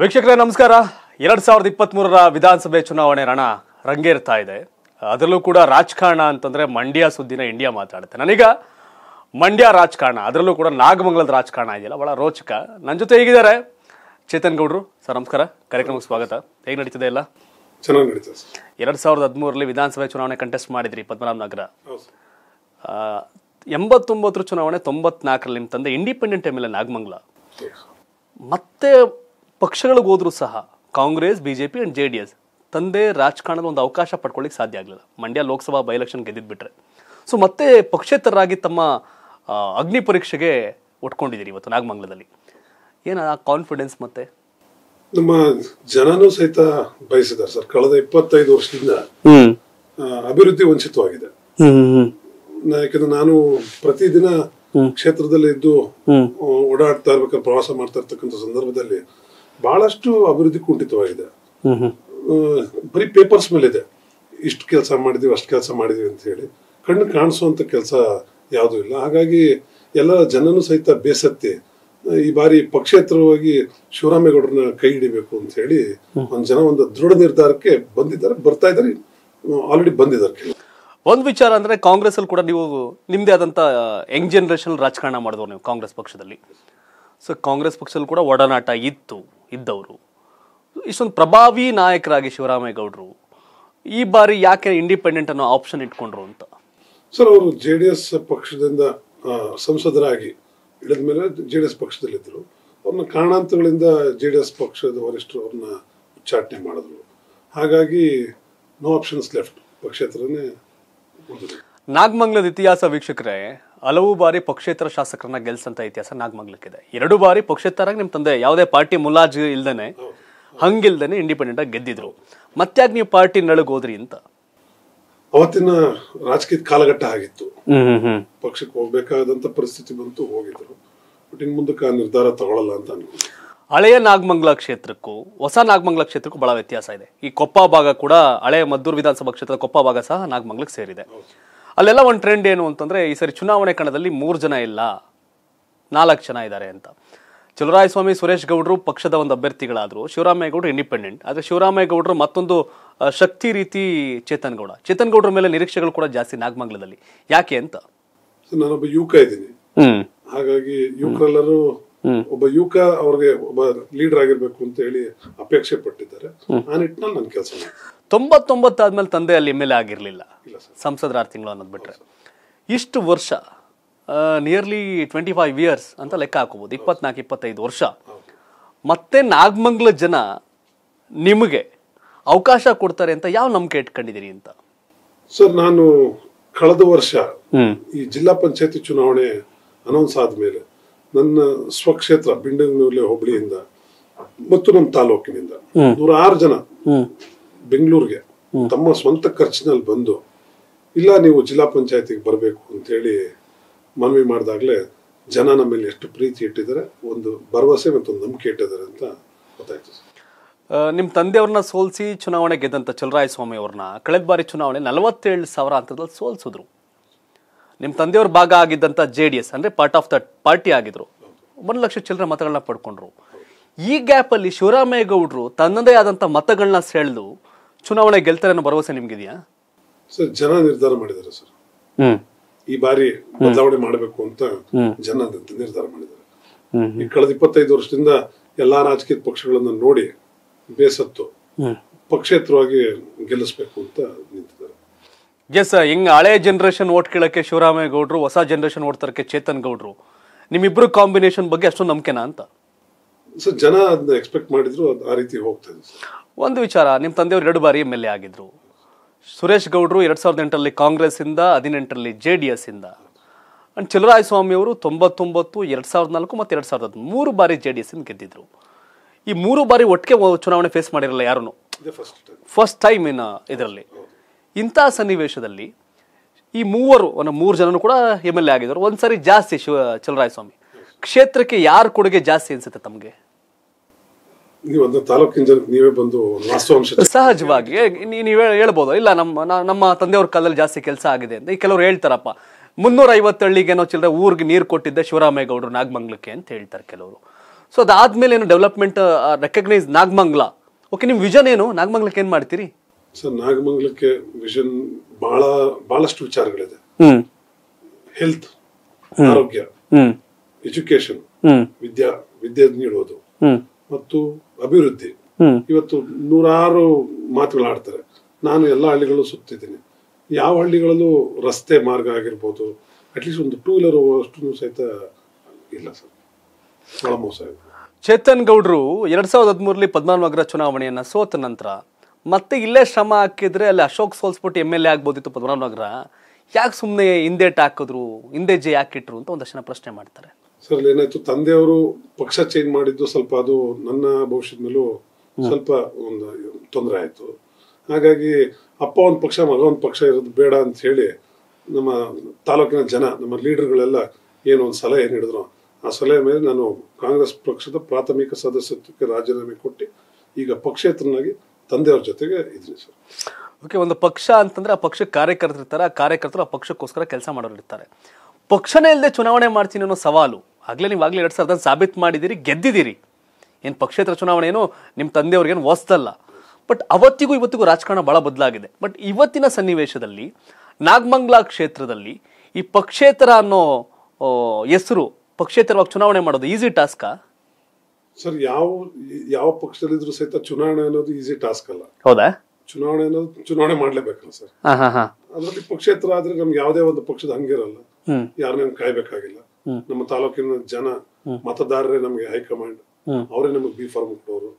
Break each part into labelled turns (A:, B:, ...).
A: ವೀಕ್ಷಕರೇ ನಮಸ್ಕಾರ ಎರಡ್ ಸಾವಿರದ ಇಪ್ಪತ್ತ್ ಮೂರರ ವಿಧಾನಸಭೆ ಚುನಾವಣೆ ರಣ ರಂಗೇರ್ತಾ ಇದೆ ಅದರಲ್ಲೂ ಕೂಡ ರಾಜಕಾರಣ ಅಂತಂದ್ರೆ ಮಂಡ್ಯ ಸುದ್ದಿನ ಇಂಡಿಯಾ ಮಾತಾಡುತ್ತೆ ನನೀಗ ಮಂಡ್ಯ ರಾಜಕಾರಣ ಅದರಲ್ಲೂ ಕೂಡ ನಾಗಮಂಗಲದ ರಾಜಕಾರಣ ಇದೆಯಲ್ಲ ಬಹಳ ರೋಚಕ ನನ್ನ ಜೊತೆ ಹೇಗಿದ್ದಾರೆ ಚೇತನ್ ಗೌಡರು ಸರ್ ನಮಸ್ಕಾರ ಕಾರ್ಯಕ್ರಮಕ್ಕೆ ಸ್ವಾಗತ ಹೇಗೆ ನಡೀತದೆ ಎಲ್ಲ ಚೆನ್ನಾಗಿ ನಡೀತದೆ ಎರಡ್ ಸಾವಿರದ ಹದಿಮೂರಲ್ಲಿ ವಿಧಾನಸಭೆ ಚುನಾವಣೆ ಕಂಟೆಸ್ಟ್ ಮಾಡಿದ್ರಿ ಪದ್ಮನಾಭ ನಗರ ಎಂಬತ್ತೊಂಬತ್ತರ ಚುನಾವಣೆ ತೊಂಬತ್ನಾಲ್ಕರಲ್ಲಿ ನಿಮ್ಮ ತಂದೆ independent M L A Nagamangala ಮತ್ತೆ ಪಕ್ಷಗಳಿಗೆ ಹೋದ್ರೂ ಸಹ Congress BJP and J D S ತಂದೆ ರಾಜಕಾರಣದ ಒಂದು ಅವಕಾಶ ಪಡ್ಕೊಳ್ಳಿಕ್ಕೆ ಸಾಧ್ಯ ಆಗಲಿಲ್ಲ ಮಂಡ್ಯ ಲೋಕಸಭಾ ಬೈ ಎಲೆಕ್ಷನ್ ಗೆದ್ದಿದ್ಬಿಟ್ರೆ ಸೊ ಮತ್ತೆ ಪಕ್ಷೇತರರಾಗಿ ತಮ್ಮ ಅಗ್ನಿ ಪರೀಕ್ಷೆಗೆ ಒಟ್ಕೊಂಡಿದ್ದೀರಿ ಇವತ್ತು ನಾಗಮಂಗ್ಲದಲ್ಲಿ ಏನ ಕಾನ್ಫಿಡೆನ್ಸ್ ಮತ್ತೆ
B: ನಮ್ಮ ಜನನೂ ಸಹಿತ ಬಯಸಿದ್ದಾರೆ ಸರ್ ಕಳೆದ ಇಪ್ಪತ್ತೈದು ವರ್ಷದಿಂದ ಅಭಿವೃದ್ಧಿ ವಂಚಿತವಾಗಿದೆ ಯಾಕಂದ್ರೆ ನಾನು ಪ್ರತಿದಿನ ಕ್ಷೇತ್ರದಲ್ಲಿ ಇದ್ದು ಓಡಾಡ್ತಾ ಇರ್ಬೇಕಾದ್ರೆ ಪ್ರವಾಸ ಮಾಡ್ತಾ ಇರ್ತಕ್ಕಂಥ ಸಂದರ್ಭದಲ್ಲಿ ಬಹಳಷ್ಟು ಅಭಿವೃದ್ಧಿ ಕುಂಠಿತವಾಗಿದೆ ಬರೀ ಪೇಪರ್ಸ್ ಮೇಲೆ ಇದೆ ಇಷ್ಟು ಕೆಲಸ ಮಾಡಿದೀವಿ ಅಷ್ಟು ಕೆಲಸ ಮಾಡಿದೀವಿ ಅಂತ ಹೇಳಿ ಕಣ್ಣು ಕಾಣಿಸುವಂತ ಕೆಲಸ ಯಾವುದೂ ಇಲ್ಲ ಹಾಗಾಗಿ ಎಲ್ಲ ಜನನು ಸಹಿತ ಬೇಸತ್ತಿ ಈ ಬಾರಿ ಪಕ್ಷೇತರವಾಗಿ ಶಿವರಾಮೇಗೌಡರನ್ನ ಕೈ ಹಿಡಿಬೇಕು ಅಂತ ಹೇಳಿ ಒಂದು ಜನ ಒಂದು ದೃಢ ನಿರ್ಧಾರಕ್ಕೆ ಬಂದಿದ್ದಾರೆ ಬರ್ತಾ ಇದ್ದಾರೆ ಆಲ್ರೆಡಿ ಬಂದಿದ್ದಾರೆ
A: ಒಂದು ವಿಚಾರ ಅಂದ್ರೆ ಕಾಂಗ್ರೆಸ್ ಅಲ್ಲಿ ಕೂಡ ನೀವು ನಿಮ್ದೇ ಆದಂತ ಯಂಗ್ ಜನರೇಷನ್ ರಾಜಕಾರಣ ಮಾಡಿದವರು ನೀವು ಕಾಂಗ್ರೆಸ್ ಪಕ್ಷದಲ್ಲಿ ಸೊ ಕಾಂಗ್ರೆಸ್ ಪಕ್ಷದಲ್ಲಿ ಕೂಡ ಒಡನಾಟ ಇತ್ತು ಇದ್ದವರು ಇಷ್ಟೊಂದು ಪ್ರಭಾವಿ ನಾಯಕರಾಗಿ ಶಿವರಾಮೇಗೌಡರು ಈ ಬಾರಿ ಯಾಕೆ ಇಂಡಿಪೆಂಡೆಂಟ್ ಅನ್ನೋ ಆಪ್ಷನ್ ಇಟ್ಕೊಂಡ್ರು ಅಂತ
B: ಸರ್ ಅವರು ಜೆ ಡಿ ಎಸ್ ಪಕ್ಷದಿಂದ ಸಂಸದರಾಗಿ ಇಳಿದ ಮೇಲೆ ಜೆ ಡಿ ಎಸ್ ಪಕ್ಷದಲ್ಲಿದ್ದರು ಅವ್ರನ್ನ ಕಾರಣಾಂತರಗಳಿಂದ ಜೆ ಡಿ ಎಸ್ ಪಕ್ಷದ ವರಿಷ್ಠರು ಅವ್ರನ್ನ ಉಚ್ಚಾಟನೆ ಮಾಡಿದ್ರು ಹಾಗಾಗಿ ನೋ ಆಪ್ಷನ್ಸ್ ಲೆಫ್ಟ್ ಪಕ್ಷೇತರನೇ
A: ನಾಗಮಂಗಲದ ಇತಿಹಾಸ ವೀಕ್ಷಕರೇ ಹಲವು ಬಾರಿ ಪಕ್ಷೇತರ ಶಾಸಕರನ್ನ ಗೆಲ್ಸಂತ ಇತಿಹಾಸ ನಾಗಮಂಗ್ಲಕ್ಕಿದೆ ಎರಡು ಬಾರಿ ಪಕ್ಷೇತರ ನಿಮ್ಮ ತಂದೆ ಯಾವುದೇ ಪಾರ್ಟಿ ಮುಲಾಜ್ ಇಲ್ದೇನೆ ಹಂಗಿಲ್ದೇನೆ ಇಂಡಿಪೆಂಡೆಂಟ್ ಆಗಿ ಗೆದ್ದಿದ್ರು ಮತ್ತಾಗ ನೀವು ಪಾರ್ಟಿ ನಳಗೋದ್ರಿ ಅಂತ ಅವತ್ತಿನ ರಾಜಕೀಯ ಕಾಲಘಟ್ಟ ಆಗಿತ್ತು ಪಕ್ಷಕ್ಕೆ ಹೋಗ್ಬೇಕಾದಂತ
B: ಪರಿಸ್ಥಿತಿ ಬಂತು ಹೋಗಿದ್ರು ಬಟ್ ಇನ್ ಮುಂದಕ್ಕೆ ಆ ನಿರ್ಧಾರ ತಗೊಳ್ಳಲ್ಲ ಅಂತ
A: ಹಳೆಯ ನಾಗಮಂಗ್ಲ ಕ್ಷೇತ್ರಕ್ಕೂ ಹೊಸ ನಾಗಮಂಗ್ಲ ಕ್ಷೇತ್ರಕ್ಕೂ ಬಹಳ ವ್ಯತ್ಯಾಸ ಇದೆ ಈ ಕೊಪ್ಪ ಭಾಗ ಕೂಡ ಹಳೆಯ ಮದ್ದೂರು ವಿಧಾನಸಭಾ ಕ್ಷೇತ್ರದ ಕೊಪ್ಪ ಭಾಗ ಸಹ ನಾಗಮಂಗ್ಲಕ್ಕೆ ಸೇರಿದೆ ಅಲ್ಲೆಲ್ಲ ಒಂದು ಟ್ರೆಂಡ್ ಏನು ಅಂತಂದರೆ ಈ ಸರಿ ಚುನಾವಣೆ ಕಣದಲ್ಲಿ ಮೂರು ಜನ ಇಲ್ಲ ನಾಲ್ಕು ಜನ ಇದ್ದಾರೆ ಅಂತ ಚಲುರಾಯಸ್ವಾಮಿ ಸುರೇಶ್ ಗೌಡರು ಪಕ್ಷದ ಒಂದು ಅಭ್ಯರ್ಥಿಗಳಾದರು ಶಿವರಾಮೇಗೌಡರು ಇಂಡಿಪೆಂಡೆಂಟ್ ಆದರೆ ಶಿವರಾಮೇಗೌಡರು ಮತ್ತೊಂದು ಶಕ್ತಿ ರೀತಿ ಚೇತನ್ ಗೌಡ ಚೇತನ್ ಗೌಡರ ಮೇಲೆ ನಿರೀಕ್ಷೆಗಳು ಕೂಡ ಜಾಸ್ತಿ ನಾಗಮಂಗಲದಲ್ಲಿ ಯಾಕೆ ಅಂತ ನಾನೊಬ್ಬ ಯುವಕ ಇದ್ದೀನಿ
B: ಹಾಗಾಗಿ ಯುವಕರೆಲ್ಲರೂ ಒಬ್ಬ ಯುವಕ ಅವ್ರಿಗೆ ಒಬ್ಬ ಲೀಡರ್ ಆಗಿರ್ಬೇಕು ಅಂತ ಹೇಳಿ ಅಪೇಕ್ಷೆ ಪಟ್ಟಿದ್ದಾರೆ ನಾನು ನನ್ನ ಕೆಲಸ
A: ತೊಂಬತ್ತೊಂಬತ್ತಾದ್ಮೇಲೆ ತಂದೆ ಅಲ್ಲಿ ಎಮ್ ಎಲ್ ಎ ಆಗಿರ್ಲಿಲ್ಲ ಸಂಸದರ ಆರು ತಿಂಗಳು ಅನ್ನೋದು ಬಿಟ್ಟರೆ ಇಷ್ಟು ವರ್ಷ ನಿಯರ್ಲಿ ಟ್ವೆಂಟಿ ಫೈವ್ ಇಯರ್ಸ್ ಅಂತ ಲೆಕ್ಕ ಹಾಕೋಬೋದು ಇಪ್ಪತ್ನಾಲ್ಕು ಇಪ್ಪತ್ತೈದು ವರ್ಷ ಮತ್ತೆ ನಾಗಮಂಗ್ಲ ಜನ ನಿಮಗೆ ಅವಕಾಶ ಕೊಡ್ತಾರೆ ಅಂತ ಯಾವ ನಂಬಿಕೆ ಇಟ್ಕೊಂಡಿದ್ದೀರಿ ಅಂತ
B: ಸರ್ ನಾನು ಕಳೆದ ವರ್ಷ ಈ ಜಿಲ್ಲಾ ಪಂಚಾಯತಿ ಚುನಾವಣೆ ಅನೌನ್ಸ್ ಆದ್ಮೇಲೆ ನನ್ನ ಸ್ವಕ್ಷೇತ್ರ ಬಿಂಡಂಗೂರ್ಲೆ ಹೋಬಳಿಯಿಂದ ಮತ್ತು ನಮ್ಮ ತಾಲೂಕಿನಿಂದ ನೂರಾರು ಜನ ಬೆಂಗಳೂರಿಗೆ ತಮ್ಮ ಸ್ವಂತ ಖರ್ಚಿನಲ್ಲಿ ಬಂದು ಇಲ್ಲ ನೀವು ಜಿಲ್ಲಾ ಪಂಚಾಯತಿಗೆ ಬರಬೇಕು ಹೇಳಿ ಮನವಿ ಮಾಡಿದಾಗಲೇ ಜನ ನಮ್ಮ ಎಷ್ಟು ಪ್ರೀತಿ ಇಟ್ಟಿದ್ದಾರೆ ಒಂದು ಭರವಸೆ ಮತ್ತು ಒಂದು ನಂಬಿಕೆ ಇಟ್ಟಿದ್ದಾರೆ ಅಂತ
A: ಗೊತ್ತಾಯ್ತು ನಿಮ್ಮ ತಂದೆಯವ್ರನ್ನ ಸೋಲಿಸಿ ಚುನಾವಣೆ ಗೆದ್ದಂಥ ಚಲರಾಯಸ್ವಾಮಿ ಅವ್ರನ್ನ ಕಳೆದ ಬಾರಿ ಚುನಾವಣೆ ನಲವತ್ತೇಳು ಸಾವಿರ ಅಂತರದಲ್ಲಿ ಸೋಲಿಸಿದ್ರು ನಿಮ್ಮ ತಂದೆಯವ್ರ ಭಾಗ ಆಗಿದ್ದಂಥ ಜೆ ಡಿ ಎಸ್ ಅಂದರೆ ಪಾರ್ಟ್ ಆಫ್ ದ ಪಾರ್ಟಿ ಆಗಿದ್ರು ಒಂದು ಲಕ್ಷ ಚಿಲ್ಲರೆ ಮತಗಳನ್ನ ಪಡ್ಕೊಂಡ್ರು ಈ ಗ್ಯಾಪಲ್ಲಿ ಶಿವರಾಮೇಗೌಡರು ತನ್ನದೇ ಆದಂಥ ಮತಗಳನ್ನ ಸೆಳೆದು ಚುನಾವಣೆ ಗೆಲ್ತಾರೆ ಅನ್ನೋ ಭರವಸೆ ನಿಮಗಿದೆಯಾ
B: ಸರ್ ಜನ ನಿರ್ಧಾರ ಮಾಡಿದ್ದಾರೆ ಸರ್ ಈ ಬಾರಿ ಬದಲಾವಣೆ ಮಾಡಬೇಕು ಅಂತ ಜನ ನಿರ್ಧಾರ ಮಾಡಿದ್ದಾರೆ ಈ ಕಳೆದ ಇಪ್ಪತ್ತೈದು ವರ್ಷದಿಂದ ಎಲ್ಲಾ ರಾಜಕೀಯ ಪಕ್ಷಗಳನ್ನ ನೋಡಿ ಬೇಸತ್ತು ಪಕ್ಷೇತರವಾಗಿ ಗೆಲ್ಲಿಸ್ಬೇಕು ಅಂತ ನಿಂತಿದ್ದಾರೆ
A: ಎಸ್ ಹಿಂಗ್ ಹಳೆ ಜನರೇಷನ್ ಓಟ್ ಕೇಳಕ್ಕೆ ಶಿವರಾಮಯ್ಯ ಗೌಡ್ರು ಹೊಸ ಜನರೇಷನ್ ಓಟ್ ತರಕ್ಕೆ ಚೇತನ್ ಗೌಡ್ರು ನಿಮ್ಮಿಬ್ರು ಕಾಂಬಿನೇಷನ್ ಬಗ್ಗೆ ಅಷ್ಟೊಂದು ನಂಬಿಕೆನಾ ಅಂತ ಸರ್ ಜನ ಅದನ್ನ ಎಕ್ಸ್ಪೆಕ್ಟ್ ಮಾಡಿದ್ರು ಆ ರೀತಿ ಹೋಗ್ತಾ ಇದೆ ಒಂದು ವಿಚಾರ ನಿಮ್ಮ ತಂದೆಯವರು ಎರಡು ಬಾರಿ ಎಂ ಎಲ್ ಎ ಆಗಿದ್ರು ಸುರೇಶ್ ಗೌಡ್ರು ಎರಡು ಸಾವಿರದ ಎಂಟರಲ್ಲಿ ಕಾಂಗ್ರೆಸ್ಸಿಂದ ಹದಿನೆಂಟರಲ್ಲಿ ಜೆ ಡಿ ಎಸ್ಸಿಂದ ಅಂಡ್ ಅವರು ತೊಂಬತ್ತೊಂಬತ್ತು ಎರಡು ಸಾವಿರದ ನಾಲ್ಕು ಮತ್ತು ಎರಡು ಸಾವಿರದ ಮೂರು ಬಾರಿ ಜೆ ಡಿ ಎಸ್ ಇಂದ ಗೆದ್ದಿದ್ರು ಈ ಮೂರು ಬಾರಿ ಒಟ್ಟಿಗೆ ಚುನಾವಣೆ ಫೇಸ್ ಮಾಡಿರಲ್ಲ ಯಾರೂ ಫಸ್ಟ್ ಟೈಮ್ ಇನ್ ಇದರಲ್ಲಿ ಇಂಥ ಸನ್ನಿವೇಶದಲ್ಲಿ ಈ ಮೂವರು ಒಂದು ಮೂರು ಜನನು ಕೂಡ ಎಮ್ ಎಲ್ ಎ ಆಗಿದ್ದರು ಒಂದ್ಸರಿ ಸಾರಿ ಜಾಸ್ತಿ ಶಿವ ಚಲರಾಯಸ್ವಾಮಿ ಕ್ಷೇತ್ರಕ್ಕೆ ಯಾರು ಕೊಡುಗೆ ಜಾಸ್ತಿ ಅನಿಸುತ್ತೆ ತಮಗೆ
B: ನೀವು ಒಂದು ತಾಲೂಕಿನ ಜನಕ್ಕೆ ನೀವೇ ಬಂದು ವಾಸ್ತವಾಂಶ ಸಹಜವಾಗಿ
A: ನೀವು ಹೇಳ್ಬೋದು ಇಲ್ಲ ನಮ್ಮ ನಮ್ಮ ತಂದೆಯವ್ರ ಕಾಲದಲ್ಲಿ ಜಾಸ್ತಿ ಕೆಲಸ ಆಗಿದೆ ಅಂತ ಈ ಕೆಲವ್ರು ಹೇಳ್ತಾರಪ್ಪ ಮುನ್ನೂರ ಐವತ್ತು ಏನೋ ಚಿಲ್ಲರೆ ಊರಿಗೆ ನೀರು ಕೊಟ್ಟಿದ್ದೆ ಶಿವರಾಮೇಗೌಡರು ನಾಗಮಂಗ್ಲಕ್ಕೆ ಅಂತ ಹೇಳ್ತಾರೆ ಕೆಲವರು ಸೊ ಅದಾದ್ಮೇಲೆ ಏನು ಡೆವಲಪ್ಮೆಂಟ್ ರೆಕಗ್ನೈಸ್ ನಾಗಮಂಗ್ಲ ಓಕೆ ನಿಮ್ಮ ವಿಷನ್ ಏನು ನಾಗಮಂಗ್ಲಕ್ಕೆ ಏನು ಮಾಡ್ತೀರಿ
B: ಸರ್ ನಾಗಮಂಗ್ಲಕ್ಕೆ ವಿಷನ್ ಬಹಳ ಬಹಳಷ್ಟು ವಿಚಾರಗಳಿದೆ ಹೆಲ್ತ್ ಆರೋಗ್ಯ ಎಜುಕೇಶನ್ ವಿದ್ಯಾ ವಿದ್ಯೆ ನೀಡೋದು ಮತ್ತು ಅಭಿವೃದ್ಧಿ ಇವತ್ತು ನೂರಾರು ಆಡ್ತಾರೆ ನಾನು ಎಲ್ಲ ಹಳ್ಳಿಗಳು ಸುತ್ತಿದ್ದೀನಿ ಯಾವ ಹಳ್ಳಿಗಳಲ್ಲೂ ರಸ್ತೆ ಮಾರ್ಗ ಆಗಿರ್ಬೋದು ಅಟ್ಲೀಸ್ಟ್ ಒಂದು ಟೂ ವೀಲರ್ ಅಷ್ಟು ಸಹಿತ ಇಲ್ಲ
A: ಸರ್ ಮೋಸ ಚೇತನ್ ಗೌಡ್ರು ಎರಡ್ ಸಾವಿರದ ಹದಿಮೂರಲ್ಲಿ ಪದ್ಮನಾಭನಗರ ಚುನಾವಣೆಯನ್ನ ಸೋತ ನಂತರ ಮತ್ತೆ ಇಲ್ಲೇ ಶ್ರಮ ಹಾಕಿದ್ರೆ ಅಲ್ಲಿ ಅಶೋಕ್ ಸೋಲ್ಸ್ಬಿಟ್ಟು ಎಮ್ ಎಲ್ ಎ ಆಗ್ಬೋದಿತ್ತು ನಗರ ಯಾಕೆ ಸುಮ್ಮನೆ ಹಿಂದೆ ಹಾಕಿದ್ರು ಹಿಂದೆ ಜೆ ಹಾಕಿಟ್ರು ಅಂತ ಒಂದಷ್ಟು ಪ್ರಶ್ನೆ ಮಾಡ್ತಾರೆ
B: ಸರ್ ಏನಾಯ್ತು ತಂದೆಯವರು ಪಕ್ಷ ಚೇಂಜ್ ಮಾಡಿದ್ದು ಸ್ವಲ್ಪ ಅದು ನನ್ನ ಭವಿಷ್ಯದ ಮೇಲೂ ಸ್ವಲ್ಪ ಒಂದು ತೊಂದರೆ ಆಯಿತು ಹಾಗಾಗಿ ಅಪ್ಪ ಒಂದು ಪಕ್ಷ ಮಗ ಒಂದು ಪಕ್ಷ ಇರೋದು ಬೇಡ ಅಂತ ಹೇಳಿ ನಮ್ಮ ತಾಲೂಕಿನ ಜನ ನಮ್ಮ ಲೀಡರ್ಗಳೆಲ್ಲ ಏನು ಒಂದು ಸಲಹೆ ನೀಡಿದ್ರು ಆ ಸಲಹೆ ಮೇಲೆ ನಾನು ಕಾಂಗ್ರೆಸ್ ಪಕ್ಷದ ಪ್ರಾಥಮಿಕ ಸದಸ್ಯತ್ವಕ್ಕೆ ರಾಜೀನಾಮೆ ಕೊಟ್ಟು ಈಗ ಪಕ್ಷೇತರನಾಗಿ ತಂದೆಯವ್ರ ಜೊತೆಗೆ ಇದ್ದೀನಿ ಸರ್
A: ಓಕೆ ಒಂದು ಪಕ್ಷ ಅಂತಂದ್ರೆ ಆ ಪಕ್ಷಕ್ಕೆ ಕಾರ್ಯಕರ್ತರು ಇರ್ತಾರೆ ಆ ಕಾರ್ಯಕರ್ತರು ಆ ಪಕ್ಷಕ್ಕೋಸ್ಕರ ಕೆಲಸ ಮಾಡೋರು ಇರ್ತಾರೆ ಪಕ್ಷನೇ ಇಲ್ಲದೆ ಚುನಾವಣೆ ಮಾಡ್ತೀನಿ ಅನ್ನೋ ಸವಾಲು ಆಗಲೇ ನೀವು ಆಗಲೇ ಎರಡು ಸಾವಿರದ ಸಾಬೀತು ಮಾಡಿದ್ದೀರಿ ಗೆದ್ದಿದ್ದೀರಿ ಏನು ಪಕ್ಷೇತರ ಚುನಾವಣೆ ಏನು ನಿಮ್ಮ ತಂದೆಯವ್ರಿಗೇನು ಹೊಸ್ತಲ್ಲ ಬಟ್ ಅವತ್ತಿಗೂ ಇವತ್ತಿಗೂ ರಾಜಕಾರಣ ಭಾಳ ಬದಲಾಗಿದೆ ಬಟ್ ಇವತ್ತಿನ ಸನ್ನಿವೇಶದಲ್ಲಿ ನಾಗಮಂಗ್ಲಾ ಕ್ಷೇತ್ರದಲ್ಲಿ ಈ ಪಕ್ಷೇತರ ಅನ್ನೋ ಹೆಸರು ಪಕ್ಷೇತರವಾಗಿ ಚುನಾವಣೆ ಮಾಡೋದು ಈಸಿ ಟಾಸ್ಕಾ
B: ಸರ್ ಯಾವ ಯಾವ ಪಕ್ಷದಲ್ಲಿದ್ರು ಸಹಿತ ಚುನಾವಣೆ ಅನ್ನೋದು ಈಸಿ ಟಾಸ್ಕ್ ಅಲ್ಲ ಹೌದಾ ಚುನಾವಣೆ ಅನ್ನೋದು ಚುನಾವಣೆ ಮಾಡ್ಲೇಬೇಕಲ್ಲ ಸರ್ ಅದರಲ್ಲಿ ಪಕ್ಷೇತರ ಆದ್ರೆ ನಮ್ಗೆ ಯಾವುದೇ ಒಂದು ಪಕ್ಷದ ಹಂಗಿರಲ್ಲ ಯಾರನ್ನ ಕಾಯ್ಬೇಕಾಗಿಲ್ಲ ನಮ್ಮ ತಾಲೂಕಿನ ಜನ ಮತದಾರರೇ ನಮಗೆ ಹೈಕಮಾಂಡ್ ಅವರೇ ನಮಗೆ ಬಿ ಫಾರ್ಮ್ ಕೊಟ್ಟವರು